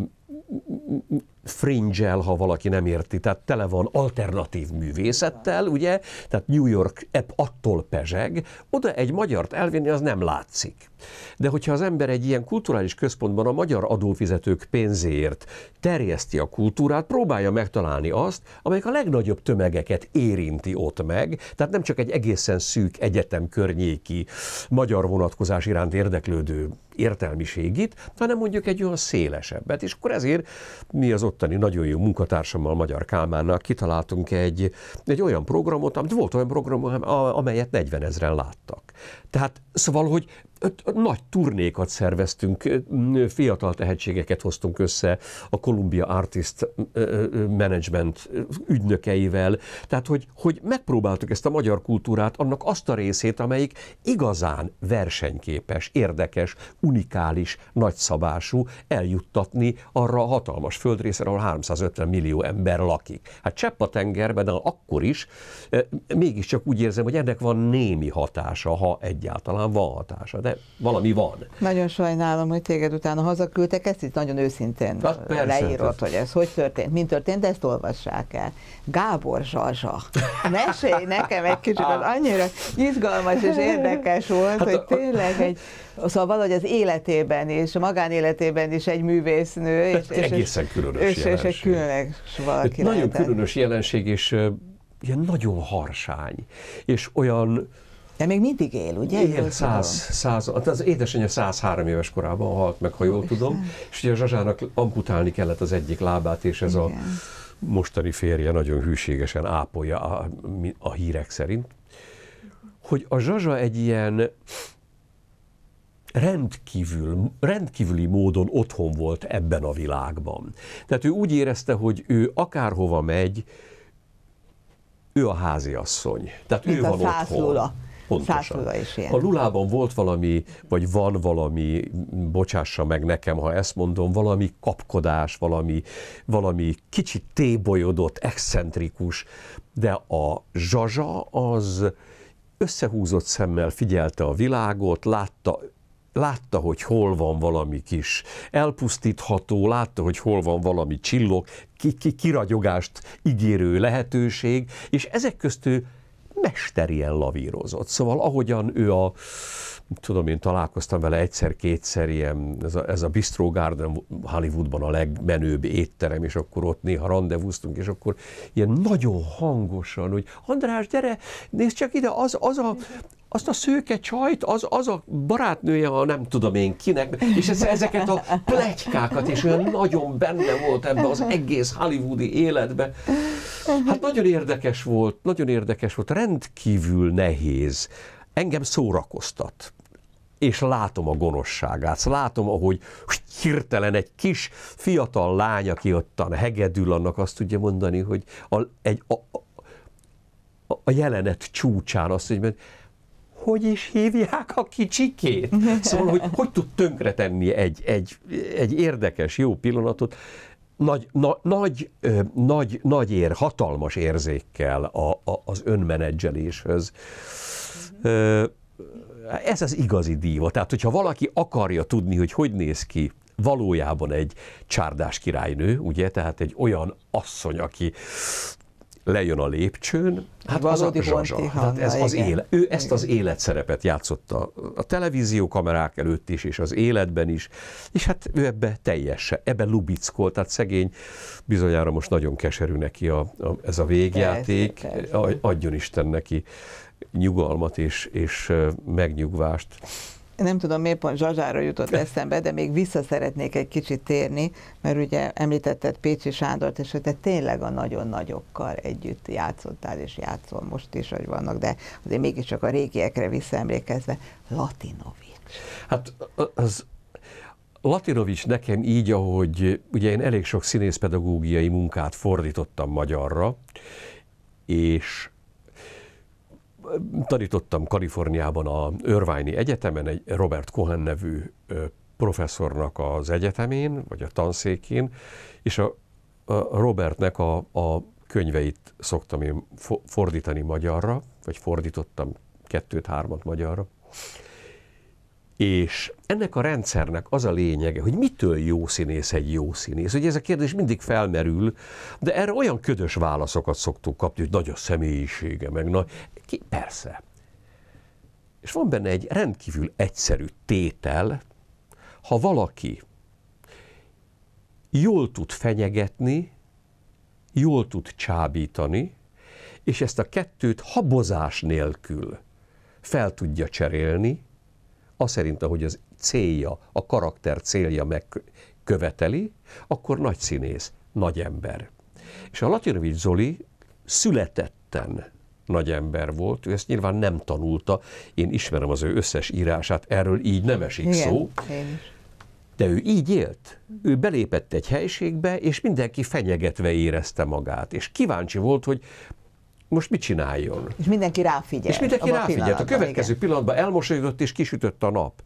fringe ha valaki nem érti, tehát tele van alternatív művészettel, ugye, tehát New York app attól pezseg, oda egy magyart elvinni az nem látszik. De hogyha az ember egy ilyen kulturális központban a magyar adófizetők pénzéért terjeszti a kultúrát, próbálja megtalálni azt, amelyik a legnagyobb tömegeket érinti ott meg, tehát nem csak egy egészen szűk egyetem környéki magyar vonatkozás iránt érdeklődő értelmiségit, hanem mondjuk egy olyan szélesebbet. És akkor ezért mi az ottani nagyon jó munkatársammal, Magyar Kálmánnak kitaláltunk egy, egy olyan programot, amit volt olyan program, amelyet 40 ezeren láttak. Tehát szóval, hogy nagy turnékat szerveztünk, fiatal tehetségeket hoztunk össze a Columbia Artist Management ügynökeivel. Tehát, hogy, hogy megpróbáltuk ezt a magyar kultúrát, annak azt a részét, amelyik igazán versenyképes, érdekes, unikális, nagyszabású eljuttatni arra a hatalmas földrészre, ahol 350 millió ember lakik. Hát csepp a tengerben, de akkor is mégiscsak úgy érzem, hogy ennek van némi hatása, ha egy egyáltalán van hatása, de valami van. Nagyon sajnálom, hogy téged utána hazaküldtek, ezt itt nagyon őszintén hát persze, hát leírod, hogy ez hogy történt, mint történt, de ezt olvassák el. Gábor Zsazsa, mesélj nekem egy kicsit, az annyira izgalmas és érdekes volt, hát, hogy tényleg egy, szóval valahogy az életében és a magánéletében is egy művésznő. És, hát és egészen különös és, jelenség. És egy különös valaki. Nagyon lehetett. különös jelenség, és ilyen nagyon harsány, és olyan de még mindig él, ugye? Él, száz, száz, hát az édesanyja 103 éves korában halt meg, ha jól tudom, és ugye a Zsazsának amputálni kellett az egyik lábát, és ez Igen. a mostani férje nagyon hűségesen ápolja a, a hírek szerint, hogy a Zsazsa egy ilyen rendkívül, rendkívüli módon otthon volt ebben a világban. Tehát ő úgy érezte, hogy ő akárhova megy, ő a háziasszony. Tehát Mint ő a van otthon. Pontosan. Is ilyen. A lulában volt valami, vagy van valami, bocsássa meg nekem, ha ezt mondom, valami kapkodás, valami, valami kicsit tébolyodott, excentrikus, de a zsazsa az összehúzott szemmel figyelte a világot, látta látta, hogy hol van valami kis elpusztítható, látta, hogy hol van valami csillog, ki, ki, kiragyogást ígérő lehetőség, és ezek közt ő mesterien lavírozott. Szóval ahogyan ő a, tudom én, találkoztam vele egyszer-kétszer, ilyen, ez a, ez a Bistro Garden Hollywoodban a legmenőbb étterem, és akkor ott néha rendezvúztunk, és akkor ilyen nagyon hangosan, hogy András, gyere, nézd csak ide, az, az, a, azt a szőke csajt, az, az a barátnője, a nem tudom én kinek, és ez, ezeket a plegykákat, és olyan nagyon benne volt ebbe az egész hollywoodi életbe. Hát nagyon érdekes volt, nagyon érdekes volt, rendkívül nehéz. Engem szórakoztat és látom a gonoszságát. Szóval látom, ahogy hirtelen egy kis fiatal lány, aki ottan hegedül, annak azt tudja mondani, hogy a, egy, a, a, a jelenet csúcsán azt, hogy hogy is hívják a kicsikét? Szóval, hogy hogy tud tönkretenni egy, egy, egy érdekes, jó pillanatot, nagy, na, nagy, ö, nagy, nagy ér, hatalmas érzékkel a, a, az önmenedzseléshez ez az igazi díva. Tehát, hogyha valaki akarja tudni, hogy hogy néz ki valójában egy csárdás királynő, ugye, tehát egy olyan asszony, aki lejön a lépcsőn, hát, hát az a zsazsa. Hát ez az éle, ő ezt igen. az életszerepet játszotta a televízió kamerák előtt is, és az életben is, és hát ő ebbe teljesen, ebbe lubickolt, tehát szegény, bizonyára most nagyon keserű neki a, a, ez a végjáték, persze, persze. adjon Isten neki nyugalmat és, és megnyugvást nem tudom, miért pont Zsazsára jutott eszembe, de még vissza szeretnék egy kicsit térni, mert ugye említetted Pécsi Sándort, és hogy te tényleg a nagyon nagyokkal együtt játszottál, és játszol most is, hogy vannak, de azért mégiscsak a régiekre visszaemlékezve, Latinovics. Hát az Latinovics nekem így, ahogy ugye én elég sok színészpedagógiai munkát fordítottam magyarra, és Tanítottam Kaliforniában a Örványi Egyetemen egy Robert Cohen nevű professzornak az egyetemén, vagy a tanszékén, és a, Robertnek a, a könyveit szoktam én fordítani magyarra, vagy fordítottam kettőt-hármat magyarra. És ennek a rendszernek az a lényege, hogy mitől jó színész egy jó színész. Ugye ez a kérdés mindig felmerül, de erre olyan ködös válaszokat szoktuk kapni, hogy nagy a személyisége, meg na, ki? Persze. És van benne egy rendkívül egyszerű tétel, ha valaki jól tud fenyegetni, jól tud csábítani, és ezt a kettőt habozás nélkül fel tudja cserélni, az szerint, ahogy az célja, a karakter célja megköveteli, akkor nagy színész, nagy ember. És a Latinovics Zoli születetten nagy ember volt, ő ezt nyilván nem tanulta, én ismerem az ő összes írását, erről így nem esik Igen, szó. Én is. De ő így élt. Ő belépett egy helyiségbe, és mindenki fenyegetve érezte magát. És kíváncsi volt, hogy most mit csináljon. És mindenki ráfigyel. És mindenki ráfigyelt. A következő igen. pillanatban elmosolyodott, és kisütött a nap.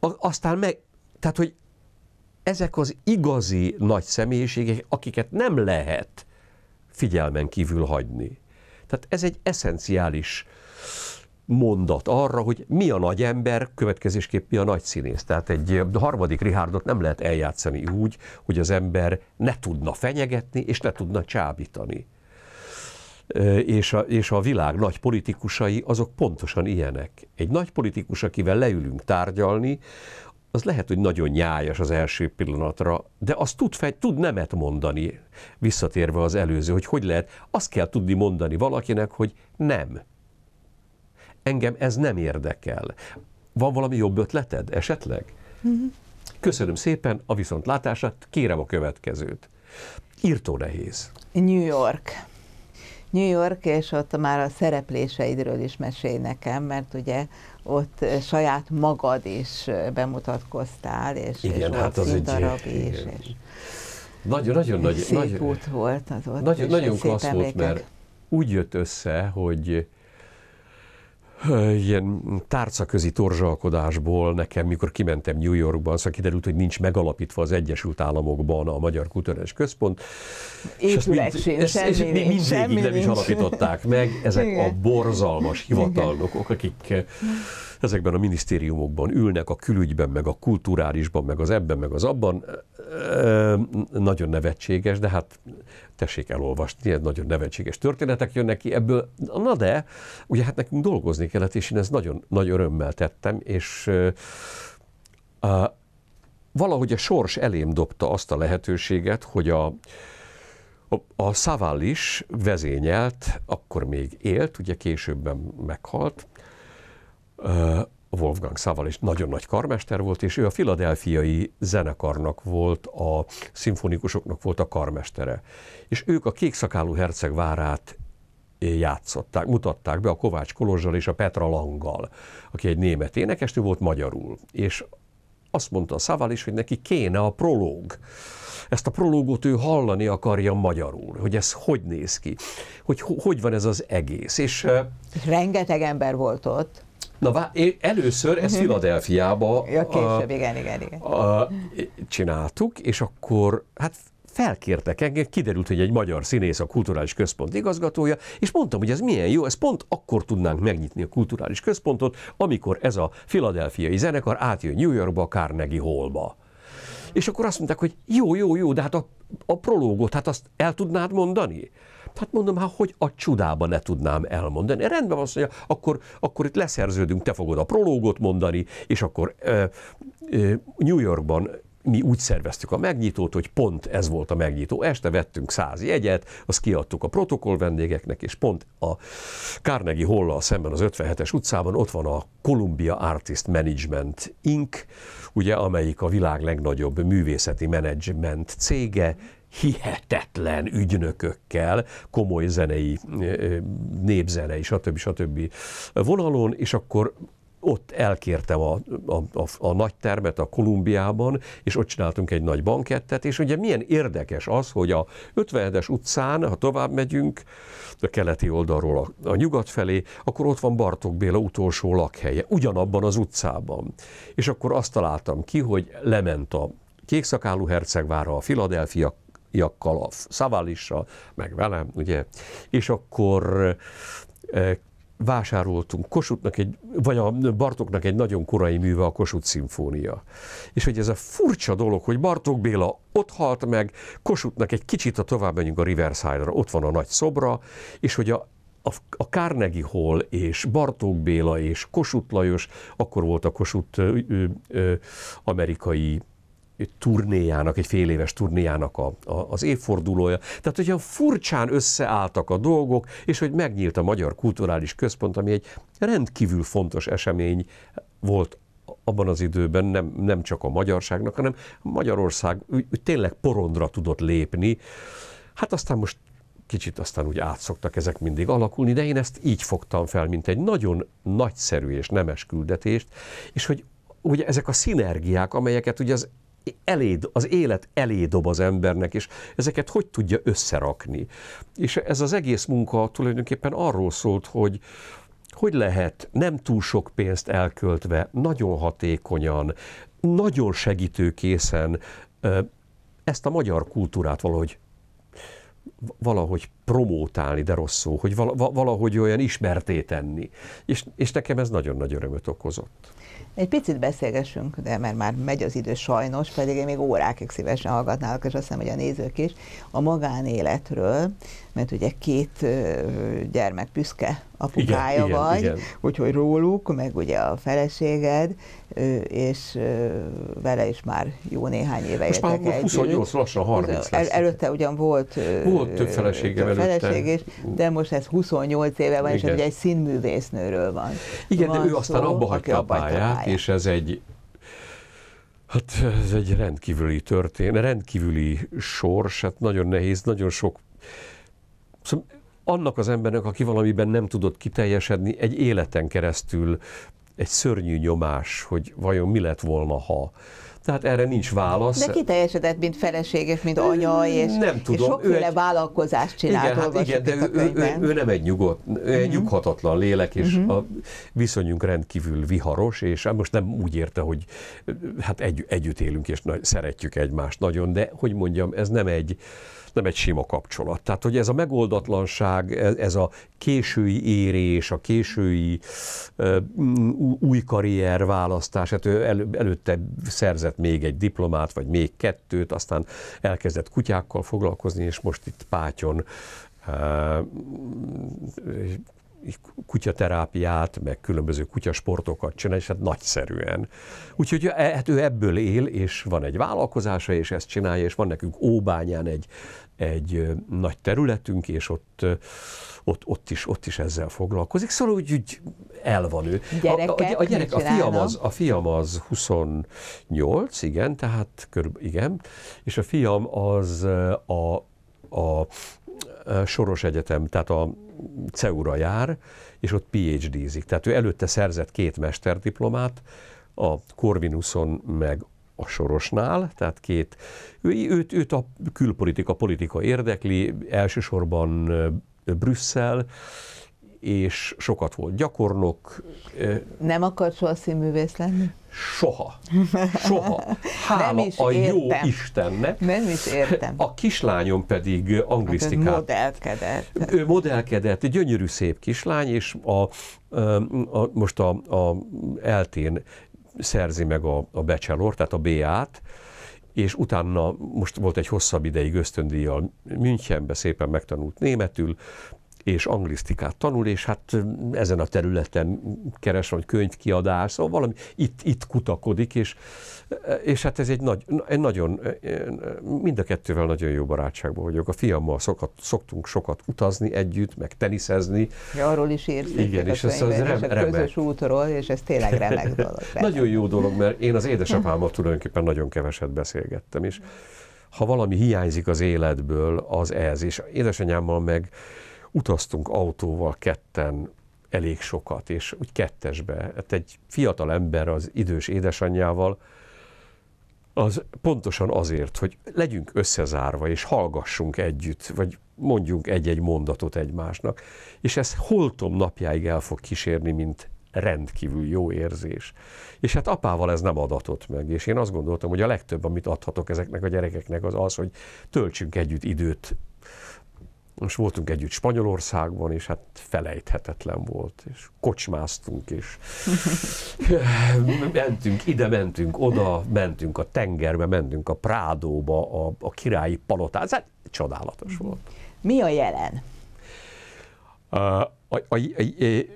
A, aztán meg, tehát, hogy ezek az igazi nagy személyiségek, akiket nem lehet figyelmen kívül hagyni. Tehát ez egy eszenciális mondat arra, hogy mi a nagy ember, következésképp mi a nagy színész. Tehát egy harmadik Richardot nem lehet eljátszani úgy, hogy az ember ne tudna fenyegetni és ne tudna csábítani. És a, és a világ nagy politikusai azok pontosan ilyenek. Egy nagy politikus, akivel leülünk tárgyalni, az lehet, hogy nagyon nyájas az első pillanatra, de azt tud, fej, tud nemet mondani, visszatérve az előző, hogy hogy lehet, azt kell tudni mondani valakinek, hogy nem. Engem ez nem érdekel. Van valami jobb ötleted esetleg? Mm-hmm. Köszönöm szépen a viszontlátását, kérem a következőt. Írtó nehéz. New York. New York, és ott már a szerepléseidről is mesél nekem, mert ugye ott saját magad is bemutatkoztál, és, igen, és hát volt az darab is. Igen. És nagyon, nagyon nagy, szép nagy, út volt az ott. Nagyon, nagyon klassz volt, mert úgy jött össze, hogy ilyen tárcaközi torzsalkodásból nekem, mikor kimentem New Yorkba, szóval kiderült, hogy nincs megalapítva az Egyesült Államokban a Magyar kutatás. Központ. Épület és ezt mind, semmi nincs, nem is alapították meg ezek Igen. a borzalmas hivatalnokok, akik ezekben a minisztériumokban ülnek, a külügyben, meg a kulturálisban, meg az ebben, meg az abban. Nagyon nevetséges, de hát tessék elolvasni, ilyen nagyon nevetséges történetek jönnek ki ebből. Na de, ugye hát nekünk dolgozni kellett, és én ezt nagyon nagy örömmel tettem, és a, valahogy a sors elém dobta azt a lehetőséget, hogy a, a Szavallis vezényelt, akkor még élt, ugye későbben meghalt, Wolfgang Szával is nagyon nagy karmester volt, és ő a filadelfiai zenekarnak volt, a szimfonikusoknak volt a karmestere. És ők a Kékszakálú Herceg várát játszották, mutatták be a Kovács Kolozsal és a Petra Langgal, aki egy német énekesnő volt magyarul. És azt mondta a Szával is, hogy neki kéne a prológ. Ezt a prológot ő hallani akarja magyarul, hogy ez hogy néz ki, hogy hogy van ez az egész. És, Rengeteg ember volt ott. Na, először ezt mhm. Filadelfiába ja, később, a, igen, igen, igen. A, csináltuk, és akkor hát felkértek engem, kiderült, hogy egy magyar színész a Kulturális Központ igazgatója, és mondtam, hogy ez milyen jó, ez pont akkor tudnánk megnyitni a Kulturális Központot, amikor ez a filadelfiai zenekar átjön New Yorkba, a Carnegie Hallba. És akkor azt mondták, hogy jó, jó, jó, de hát a, a prológot, hát azt el tudnád mondani? Hát mondom, hát hogy a csodában ne tudnám elmondani. Rendben van, hogy akkor, akkor itt leszerződünk, te fogod a prológot mondani, és akkor ö, ö, New Yorkban mi úgy szerveztük a megnyitót, hogy pont ez volt a megnyitó este, vettünk száz jegyet, azt kiadtuk a protokoll vendégeknek, és pont a Carnegie hall a szemben az 57-es utcában ott van a Columbia Artist Management Inc., ugye, amelyik a világ legnagyobb művészeti menedzsment cége, hihetetlen ügynökökkel, komoly zenei, népzenei, stb. stb. vonalon, és akkor ott elkértem a, a, a, a nagy termet a Kolumbiában, és ott csináltunk egy nagy bankettet, és ugye milyen érdekes az, hogy a 57-es utcán, ha tovább megyünk, a keleti oldalról a, a nyugat felé, akkor ott van Bartók Béla utolsó lakhelye, ugyanabban az utcában. És akkor azt találtam ki, hogy lement a kékszakálú hercegvára a Philadelphia Jakkal, a Szavalissal, meg velem, ugye. És akkor vásároltunk Kossuthnak egy, vagy a Bartoknak egy nagyon korai műve, a Kossuth szimfónia. És hogy ez a furcsa dolog, hogy Bartok Béla ott halt meg, Kossuthnak egy kicsit a tovább menjünk a Riverside-ra, ott van a nagy szobra, és hogy a a, a Carnegie Hall és Bartók Béla és Kossuth Lajos, akkor volt a Kossuth ö, ö, ö, amerikai turnéjának, egy fél éves turnéjának a, a, az évfordulója. Tehát, hogyha furcsán összeálltak a dolgok, és hogy megnyílt a Magyar Kulturális Központ, ami egy rendkívül fontos esemény volt abban az időben nem, nem csak a magyarságnak, hanem Magyarország úgy, úgy tényleg porondra tudott lépni. Hát aztán most kicsit aztán úgy átszoktak ezek mindig alakulni, de én ezt így fogtam fel, mint egy nagyon nagyszerű és nemes küldetést, és hogy ugye ezek a szinergiák, amelyeket ugye az elé, az élet elé dob az embernek, és ezeket hogy tudja összerakni. És ez az egész munka tulajdonképpen arról szólt, hogy hogy lehet nem túl sok pénzt elköltve, nagyon hatékonyan, nagyon segítőkészen ezt a magyar kultúrát valahogy valahogy promótálni, de rossz szó, hogy valahogy olyan ismerté tenni. És, és nekem ez nagyon nagy örömöt okozott. Egy picit beszélgessünk, de mert már megy az idő sajnos, pedig én még órákig szívesen hallgatnálok, és azt hiszem, hogy a nézők is, a magánéletről, mert ugye két gyermek büszke apukája igen, vagy, igen, igen. úgyhogy róluk, meg ugye a feleséged, és vele is már jó néhány éve Most már 28, lassan 30 lesz. El, előtte ugyan volt, volt több felesége több feleség is, de most ez 28 éve van, igen. és ugye egy színművésznőről van. Igen, van de ő szó, aztán abba hagyta a pályát, pályát, és ez egy Hát ez egy rendkívüli történet, rendkívüli sors, hát nagyon nehéz, nagyon sok Szóval annak az embernek, aki valamiben nem tudott kiteljesedni, egy életen keresztül egy szörnyű nyomás, hogy vajon mi lett volna, ha. Tehát erre nincs válasz. De kiteljesedett, mint feleség, és mint anya, és, nem tudom, és sokféle egy... vállalkozást csinált. Igen, hát igen de ő, ő, ő nem egy, nyugodt, uh-huh. egy mhm. nyughatatlan lélek, és uh-huh. a viszonyunk rendkívül viharos, és hát most nem úgy érte, hogy hát egy, együtt élünk, és nagy, szeretjük egymást nagyon, de hogy mondjam, ez nem egy nem egy sima kapcsolat. Tehát, hogy ez a megoldatlanság, e, ez a késői érés, a késői új karrier választás, hát ő előtte szerzett még egy diplomát, vagy még kettőt, aztán elkezdett kutyákkal foglalkozni, és most itt Pátyon kutyaterápiát, meg különböző kutyasportokat csinál, és hát nagyszerűen. Úgyhogy e, hát ő ebből él, és van egy vállalkozása, és ezt csinálja, és van nekünk Óbányán egy egy nagy területünk, és ott, ott, ott, is, ott is ezzel foglalkozik. Szóval úgy, úgy el van ő. Gyerekek, a, a, a, gyerek, a, fiam az, a fiam az 28, igen, tehát körül igen, és a fiam az a, a Soros Egyetem, tehát a CEU-ra jár, és ott PhD-zik. Tehát ő előtte szerzett két mesterdiplomát, a Corvinuson meg a Sorosnál, tehát két, ő, őt, őt a külpolitika, politika érdekli, elsősorban Brüsszel, és sokat volt gyakornok. Nem akart soha színművész lenni? Soha. Soha. Hála Nem is a értem. jó Istennek. Nem is értem. A kislányom pedig anglisztikát. Hát modellkedett. Ő modellkedett, gyönyörű szép kislány, és a, a, most a, a eltén szerzi meg a, a bachelor, tehát a BA-t, és utána most volt egy hosszabb ideig ösztöndíjjal Münchenbe, szépen megtanult németül, és anglisztikát tanul, és hát ezen a területen keres, vagy könyvkiadás, szóval valami itt, itt kutakodik, és, és hát ez egy, nagy, egy nagyon, mind a kettővel nagyon jó barátságban vagyok. A fiammal szokat, szoktunk sokat utazni együtt, meg teniszezni. Ja, arról is írsz. Igen, és ez az rem, remek. közös útról, és ez tényleg remek dolog. nagyon jó dolog, mert én az édesapámmal tulajdonképpen nagyon keveset beszélgettem, és ha valami hiányzik az életből, az ez. És édesanyámmal meg utaztunk autóval ketten elég sokat, és úgy kettesbe, hát egy fiatal ember az idős édesanyjával, az pontosan azért, hogy legyünk összezárva, és hallgassunk együtt, vagy mondjunk egy-egy mondatot egymásnak, és ez holtom napjáig el fog kísérni, mint rendkívül jó érzés. És hát apával ez nem adatott meg, és én azt gondoltam, hogy a legtöbb, amit adhatok ezeknek a gyerekeknek, az az, hogy töltsünk együtt időt most voltunk együtt Spanyolországban, és hát felejthetetlen volt, és kocsmáztunk, és mentünk ide, mentünk oda, mentünk a tengerbe, mentünk a Prádóba, a, a királyi palotába, hát csodálatos mhm. volt. Mi a jelen? A, a, a,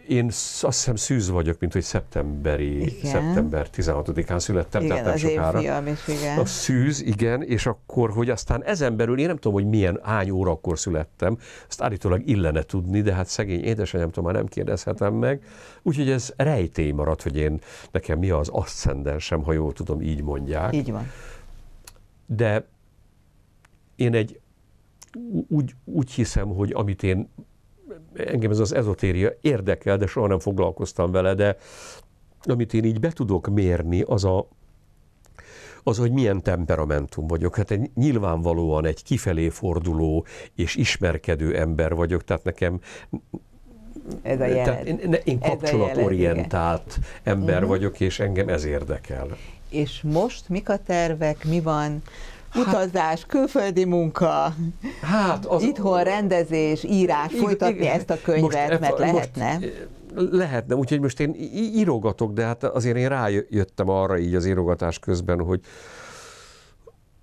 én azt hiszem szűz vagyok, mint hogy szeptemberi, igen. szeptember 16-án születtem, igen, tehát nem sokára. Fiam is, igen. A szűz, igen, és akkor, hogy aztán ezen belül, én nem tudom, hogy milyen, hány órakor születtem, azt állítólag illene tudni, de hát szegény édesanyám, már nem kérdezhetem meg, úgyhogy ez rejtély maradt, hogy én, nekem mi az asszendensem, ha jól tudom, így mondják. Így van. De én egy úgy, úgy hiszem, hogy amit én engem ez az ezotéria érdekel, de soha nem foglalkoztam vele, de amit én így be tudok mérni, az a, az, hogy milyen temperamentum vagyok. Hát egy, nyilvánvalóan egy kifelé forduló és ismerkedő ember vagyok, tehát nekem ez a jeled. Tehát én, én kapcsolatorientált jeled, ember uh-huh. vagyok, és engem ez érdekel. És most mik a tervek, mi van? Hát- Utazás, külföldi munka, hát az, itthon rendezés, írás, igen, folytatni igen, ezt a könyvet, most, e- mert most, lehetne. E- lehetne, úgyhogy most én írogatok, de hát azért én rájöttem arra így az írogatás közben, hogy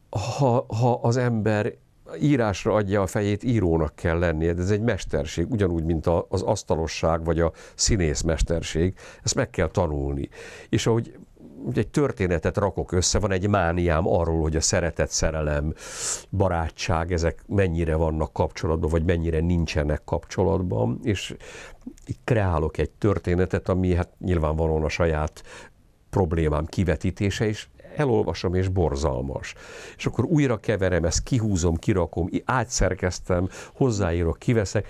ha, ha az ember írásra adja a fejét, írónak kell lennie, de ez egy mesterség, ugyanúgy, mint az asztalosság vagy a színész mesterség, ezt meg kell tanulni. És ahogy egy történetet rakok össze, van egy mániám arról, hogy a szeretet, szerelem, barátság, ezek mennyire vannak kapcsolatban, vagy mennyire nincsenek kapcsolatban, és így kreálok egy történetet, ami hát nyilvánvalóan a saját problémám kivetítése, és elolvasom, és borzalmas. És akkor újra keverem ezt, kihúzom, kirakom, átszerkeztem, hozzáírok, kiveszek,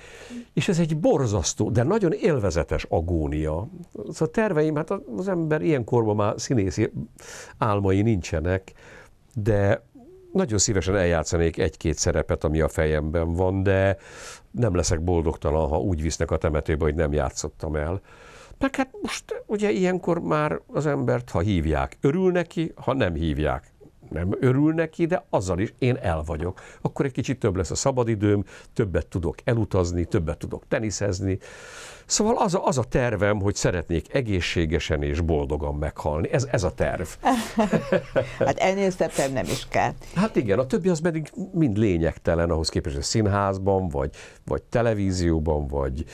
és ez egy borzasztó, de nagyon élvezetes agónia. Szóval terveim, hát az ember ilyenkorban már színészi álmai nincsenek, de nagyon szívesen eljátszanék egy-két szerepet, ami a fejemben van, de nem leszek boldogtalan, ha úgy visznek a temetőbe, hogy nem játszottam el. Meg hát most ugye ilyenkor már az embert, ha hívják, örül neki, ha nem hívják, nem örül neki, de azzal is én el vagyok. Akkor egy kicsit több lesz a szabadidőm, többet tudok elutazni, többet tudok teniszezni. Szóval az a, az a tervem, hogy szeretnék egészségesen és boldogan meghalni. Ez, ez a terv. hát ennél szebben nem is kell. Hát igen, a többi az pedig mind lényegtelen ahhoz képest, hogy színházban, vagy, vagy televízióban, vagy,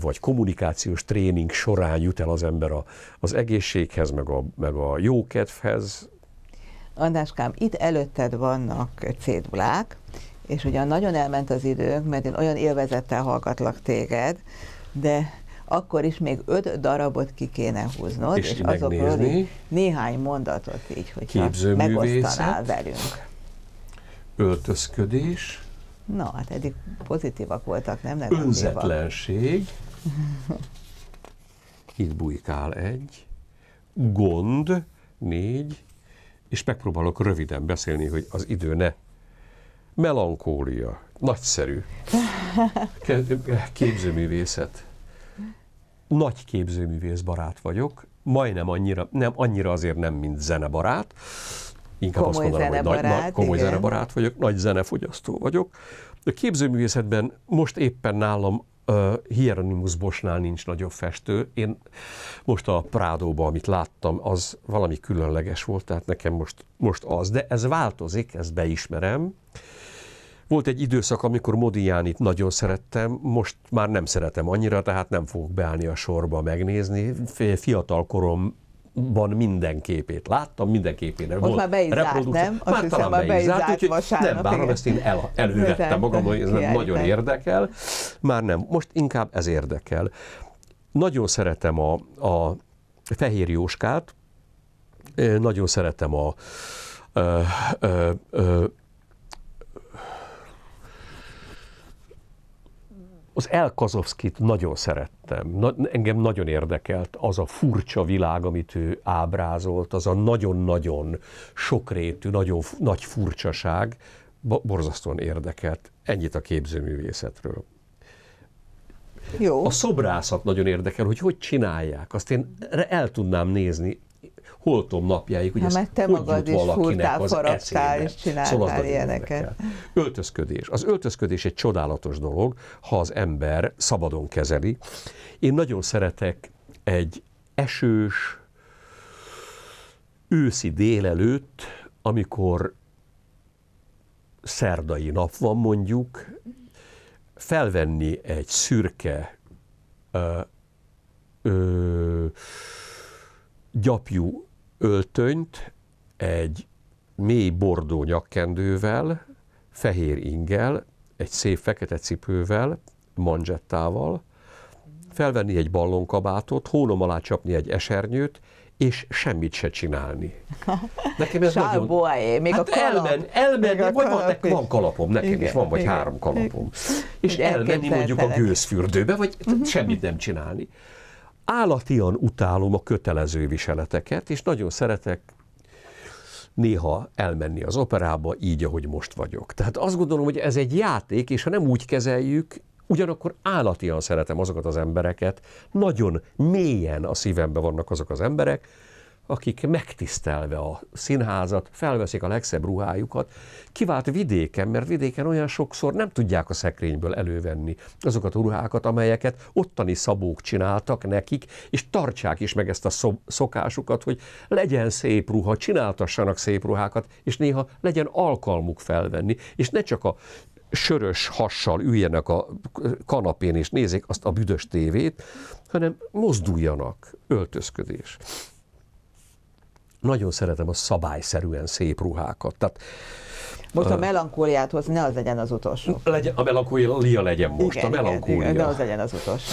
vagy kommunikációs tréning során jut el az ember a, az egészséghez, meg a, meg a jókedvhez, Andáskám, itt előtted vannak cédulák, és ugyan nagyon elment az időnk, mert én olyan élvezettel hallgatlak téged, de akkor is még öt darabot ki kéne húznod, és, és azokról így néhány mondatot így, hogy megosztanál velünk. Öltözködés. Na, hát eddig pozitívak voltak, nem? nem Önzetlenség. Itt bujkál egy. Gond, négy és megpróbálok röviden beszélni, hogy az idő ne. Melankólia, nagyszerű. Képzőművészet. Nagy képzőművész barát vagyok, majdnem annyira, nem annyira azért nem, mint zenebarát, inkább komoly azt mondanám, hogy nagy, nagy, komoly igen. zenebarát vagyok, nagy zenefogyasztó vagyok. A képzőművészetben most éppen nálam Hieronymus Bosnál nincs nagyobb festő. Én most a Prádóban, amit láttam, az valami különleges volt, tehát nekem most, most az, de ez változik, ezt beismerem. Volt egy időszak, amikor Modiánit nagyon szerettem, most már nem szeretem annyira, tehát nem fogok beállni a sorba megnézni. Fiatal korom van minden képét láttam, minden képén Most volt. már beizárt, nem? Azt már hiszem, talán beizárt, úgyhogy vasárnap, nem bánom, ezt én el, elővettem magam, hogy ez nem nagyon érdekel. Már nem, most inkább ez érdekel. Nagyon szeretem a, a Fehér Jóskát, nagyon szeretem a a, a, a Az Kazovszkit nagyon szerettem. Na, engem nagyon érdekelt az a furcsa világ, amit ő ábrázolt, az a nagyon-nagyon sokrétű, nagyon nagy furcsaság, borzasztóan érdekelt. Ennyit a képzőművészetről. Jó. A szobrászat nagyon érdekel, hogy hogy csinálják. Azt én el tudnám nézni holtom napjáig, hogy ha, hát, ezt te hogy magad jut is valakinek az eszébe. és szóval csináltál szóval ilyeneket. Öltözködés. Az öltözködés egy csodálatos dolog, ha az ember szabadon kezeli. Én nagyon szeretek egy esős, őszi délelőtt, amikor szerdai nap van mondjuk, felvenni egy szürke ö, ö, gyapjú öltönyt egy mély bordó nyakkendővel, fehér ingel, egy szép fekete cipővel, manzsettával, felvenni egy ballonkabátot, hónom alá csapni egy esernyőt, és semmit se csinálni. Nekem ez nagyon... Boy, még hát a kalap. Elmen, elmenni, a vagy kalap van, van kalapom, nekem igen, is van, vagy igen. három kalapom. Igen. És elmenni mondjuk a gőzfürdőbe, vagy uh-huh. semmit nem csinálni állatian utálom a kötelező viseleteket, és nagyon szeretek néha elmenni az operába így, ahogy most vagyok. Tehát azt gondolom, hogy ez egy játék, és ha nem úgy kezeljük, ugyanakkor állatian szeretem azokat az embereket, nagyon mélyen a szívembe vannak azok az emberek, akik megtisztelve a színházat, felveszik a legszebb ruhájukat, kivált vidéken, mert vidéken olyan sokszor nem tudják a szekrényből elővenni azokat a ruhákat, amelyeket ottani szabók csináltak nekik, és tartsák is meg ezt a szokásukat, hogy legyen szép ruha, csináltassanak szép ruhákat, és néha legyen alkalmuk felvenni, és ne csak a sörös hassal üljenek a kanapén és nézzék azt a büdös tévét, hanem mozduljanak, öltözködés. Nagyon szeretem a szabályszerűen szép ruhákat. Tehát most a melankóliát hoz, ne az legyen az utolsó. Legyen, a melankólia legyen most, igen, a melankólia. Igen, igen, ne az legyen az utolsó.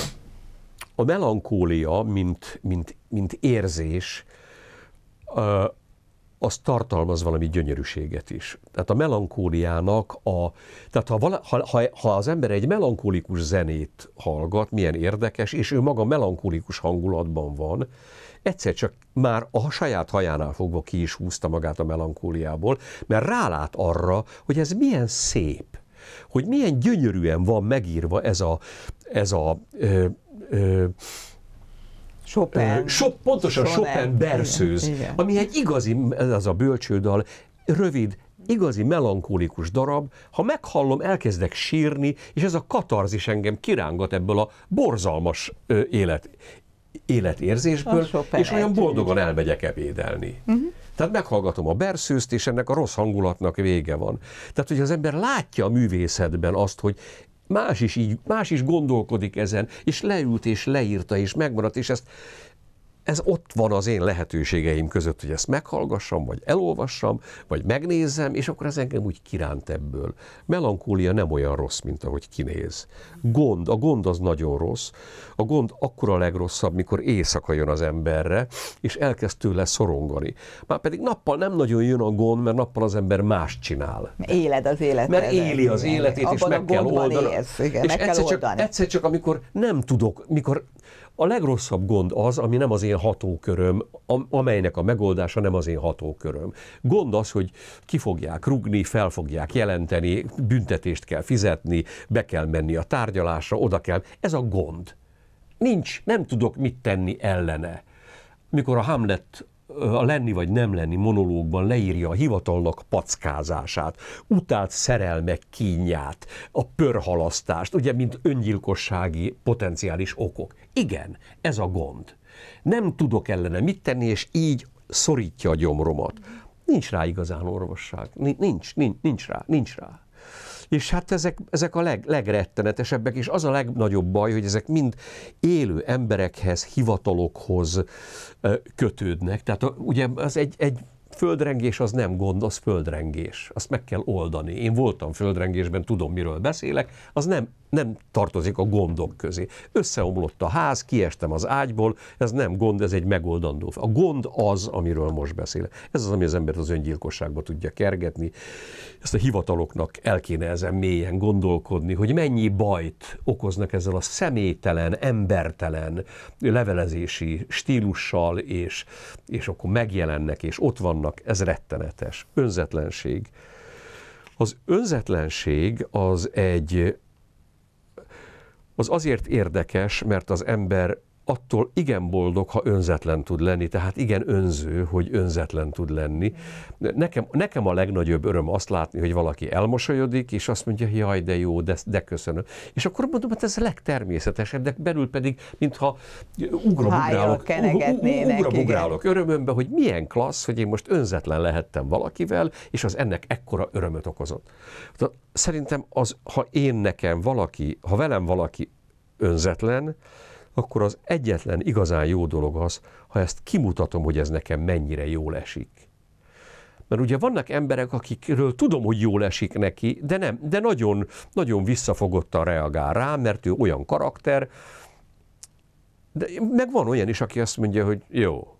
A melankólia, mint, mint, mint érzés, az tartalmaz valami gyönyörűséget is. Tehát a melankóliának a... Tehát ha, vala, ha, ha, ha az ember egy melankólikus zenét hallgat, milyen érdekes, és ő maga melankólikus hangulatban van, egyszer csak már a saját hajánál fogva ki is húzta magát a melankóliából, mert rálát arra, hogy ez milyen szép, hogy milyen gyönyörűen van megírva ez a, ez a ö, ö, Chopin. So, pontosan Chopin, Chopin berszőz, igen, igen. ami egy igazi, ez az a bölcsődal, rövid, igazi melankólikus darab, ha meghallom, elkezdek sírni, és ez a katarzis engem kirángat ebből a borzalmas ö, élet, életérzésből, és olyan boldogan elmegyek ebédelni. Uh-huh. Tehát meghallgatom a berszőzt, és ennek a rossz hangulatnak vége van. Tehát, hogy az ember látja a művészetben azt, hogy más is így, más is gondolkodik ezen, és leült, és leírta, és megmaradt, és ezt ez ott van az én lehetőségeim között, hogy ezt meghallgassam, vagy elolvassam, vagy megnézzem, és akkor ez engem úgy kiránt ebből. Melankólia nem olyan rossz, mint ahogy kinéz. Gond, a gond az nagyon rossz. A gond akkor a legrosszabb, mikor éjszaka jön az emberre, és elkezd tőle szorongani. Már pedig nappal nem nagyon jön a gond, mert nappal az ember más csinál. Éled az életet. Mert éli az életét, igen. és Abban meg kell oldani. Élsz, igen, és meg kell egyszer, kell csak, egyszer csak, amikor nem tudok, mikor a legrosszabb gond az, ami nem az én hatóköröm, amelynek a megoldása nem az én hatóköröm. Gond az, hogy ki fogják rugni, fel fogják jelenteni, büntetést kell fizetni, be kell menni a tárgyalásra, oda kell. Ez a gond. Nincs, nem tudok mit tenni ellene mikor a Hamlet a lenni vagy nem lenni monológban leírja a hivatalnak packázását, utált szerelmek kínját, a pörhalasztást, ugye, mint öngyilkossági potenciális okok. Igen, ez a gond. Nem tudok ellene mit tenni, és így szorítja a gyomromat. Nincs rá igazán orvosság. Nincs, nincs, nincs rá, nincs rá. És hát ezek, ezek a leg, legrettenetesebbek, és az a legnagyobb baj, hogy ezek mind élő emberekhez, hivatalokhoz kötődnek. Tehát ugye az egy, egy földrengés az nem gond, az földrengés. Azt meg kell oldani. Én voltam földrengésben, tudom, miről beszélek. Az nem nem tartozik a gondok közé. Összeomlott a ház, kiestem az ágyból, ez nem gond, ez egy megoldandó. A gond az, amiről most beszélek. Ez az, ami az embert az öngyilkosságba tudja kergetni. Ezt a hivataloknak el kéne ezen mélyen gondolkodni, hogy mennyi bajt okoznak ezzel a személytelen, embertelen levelezési stílussal, és, és akkor megjelennek, és ott vannak. Ez rettenetes. Önzetlenség. Az önzetlenség az egy az azért érdekes, mert az ember attól igen boldog, ha önzetlen tud lenni, tehát igen önző, hogy önzetlen tud lenni. Nekem, nekem a legnagyobb öröm azt látni, hogy valaki elmosolyodik, és azt mondja, jaj, de jó, de, de köszönöm. És akkor mondom, hogy hát ez a legtermészetesebb, de belül pedig, mintha ugrabugrálok, ugrabugrálok örömömbe, hogy milyen klassz, hogy én most önzetlen lehettem valakivel, és az ennek ekkora örömöt okozott. Szerintem az, ha én nekem valaki, ha velem valaki önzetlen, akkor az egyetlen igazán jó dolog az, ha ezt kimutatom, hogy ez nekem mennyire jól esik. Mert ugye vannak emberek, akikről tudom, hogy jól esik neki, de nem, de nagyon, nagyon visszafogottan reagál rá, mert ő olyan karakter, de meg van olyan is, aki azt mondja, hogy jó,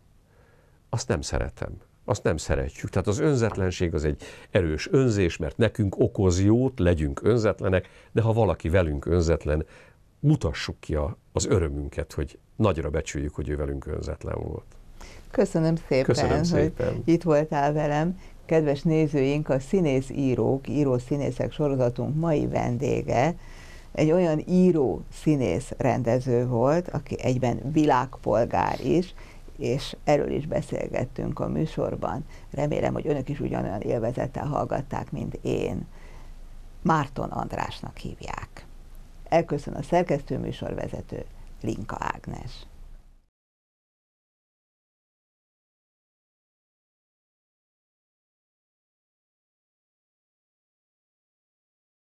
azt nem szeretem, azt nem szeretjük. Tehát az önzetlenség az egy erős önzés, mert nekünk okoz jót, legyünk önzetlenek, de ha valaki velünk önzetlen, mutassuk ki a, az örömünket, hogy nagyra becsüljük, hogy ő velünk önzetlen volt. Köszönöm szépen, Köszönöm szépen. hogy itt voltál velem. Kedves nézőink, a Színész Írók, Író-Színészek sorozatunk mai vendége egy olyan író-színész rendező volt, aki egyben világpolgár is, és erről is beszélgettünk a műsorban. Remélem, hogy önök is ugyanolyan élvezettel hallgatták, mint én. Márton Andrásnak hívják. Elköszön a szerkesztőműsorvezető Linka Ágnes.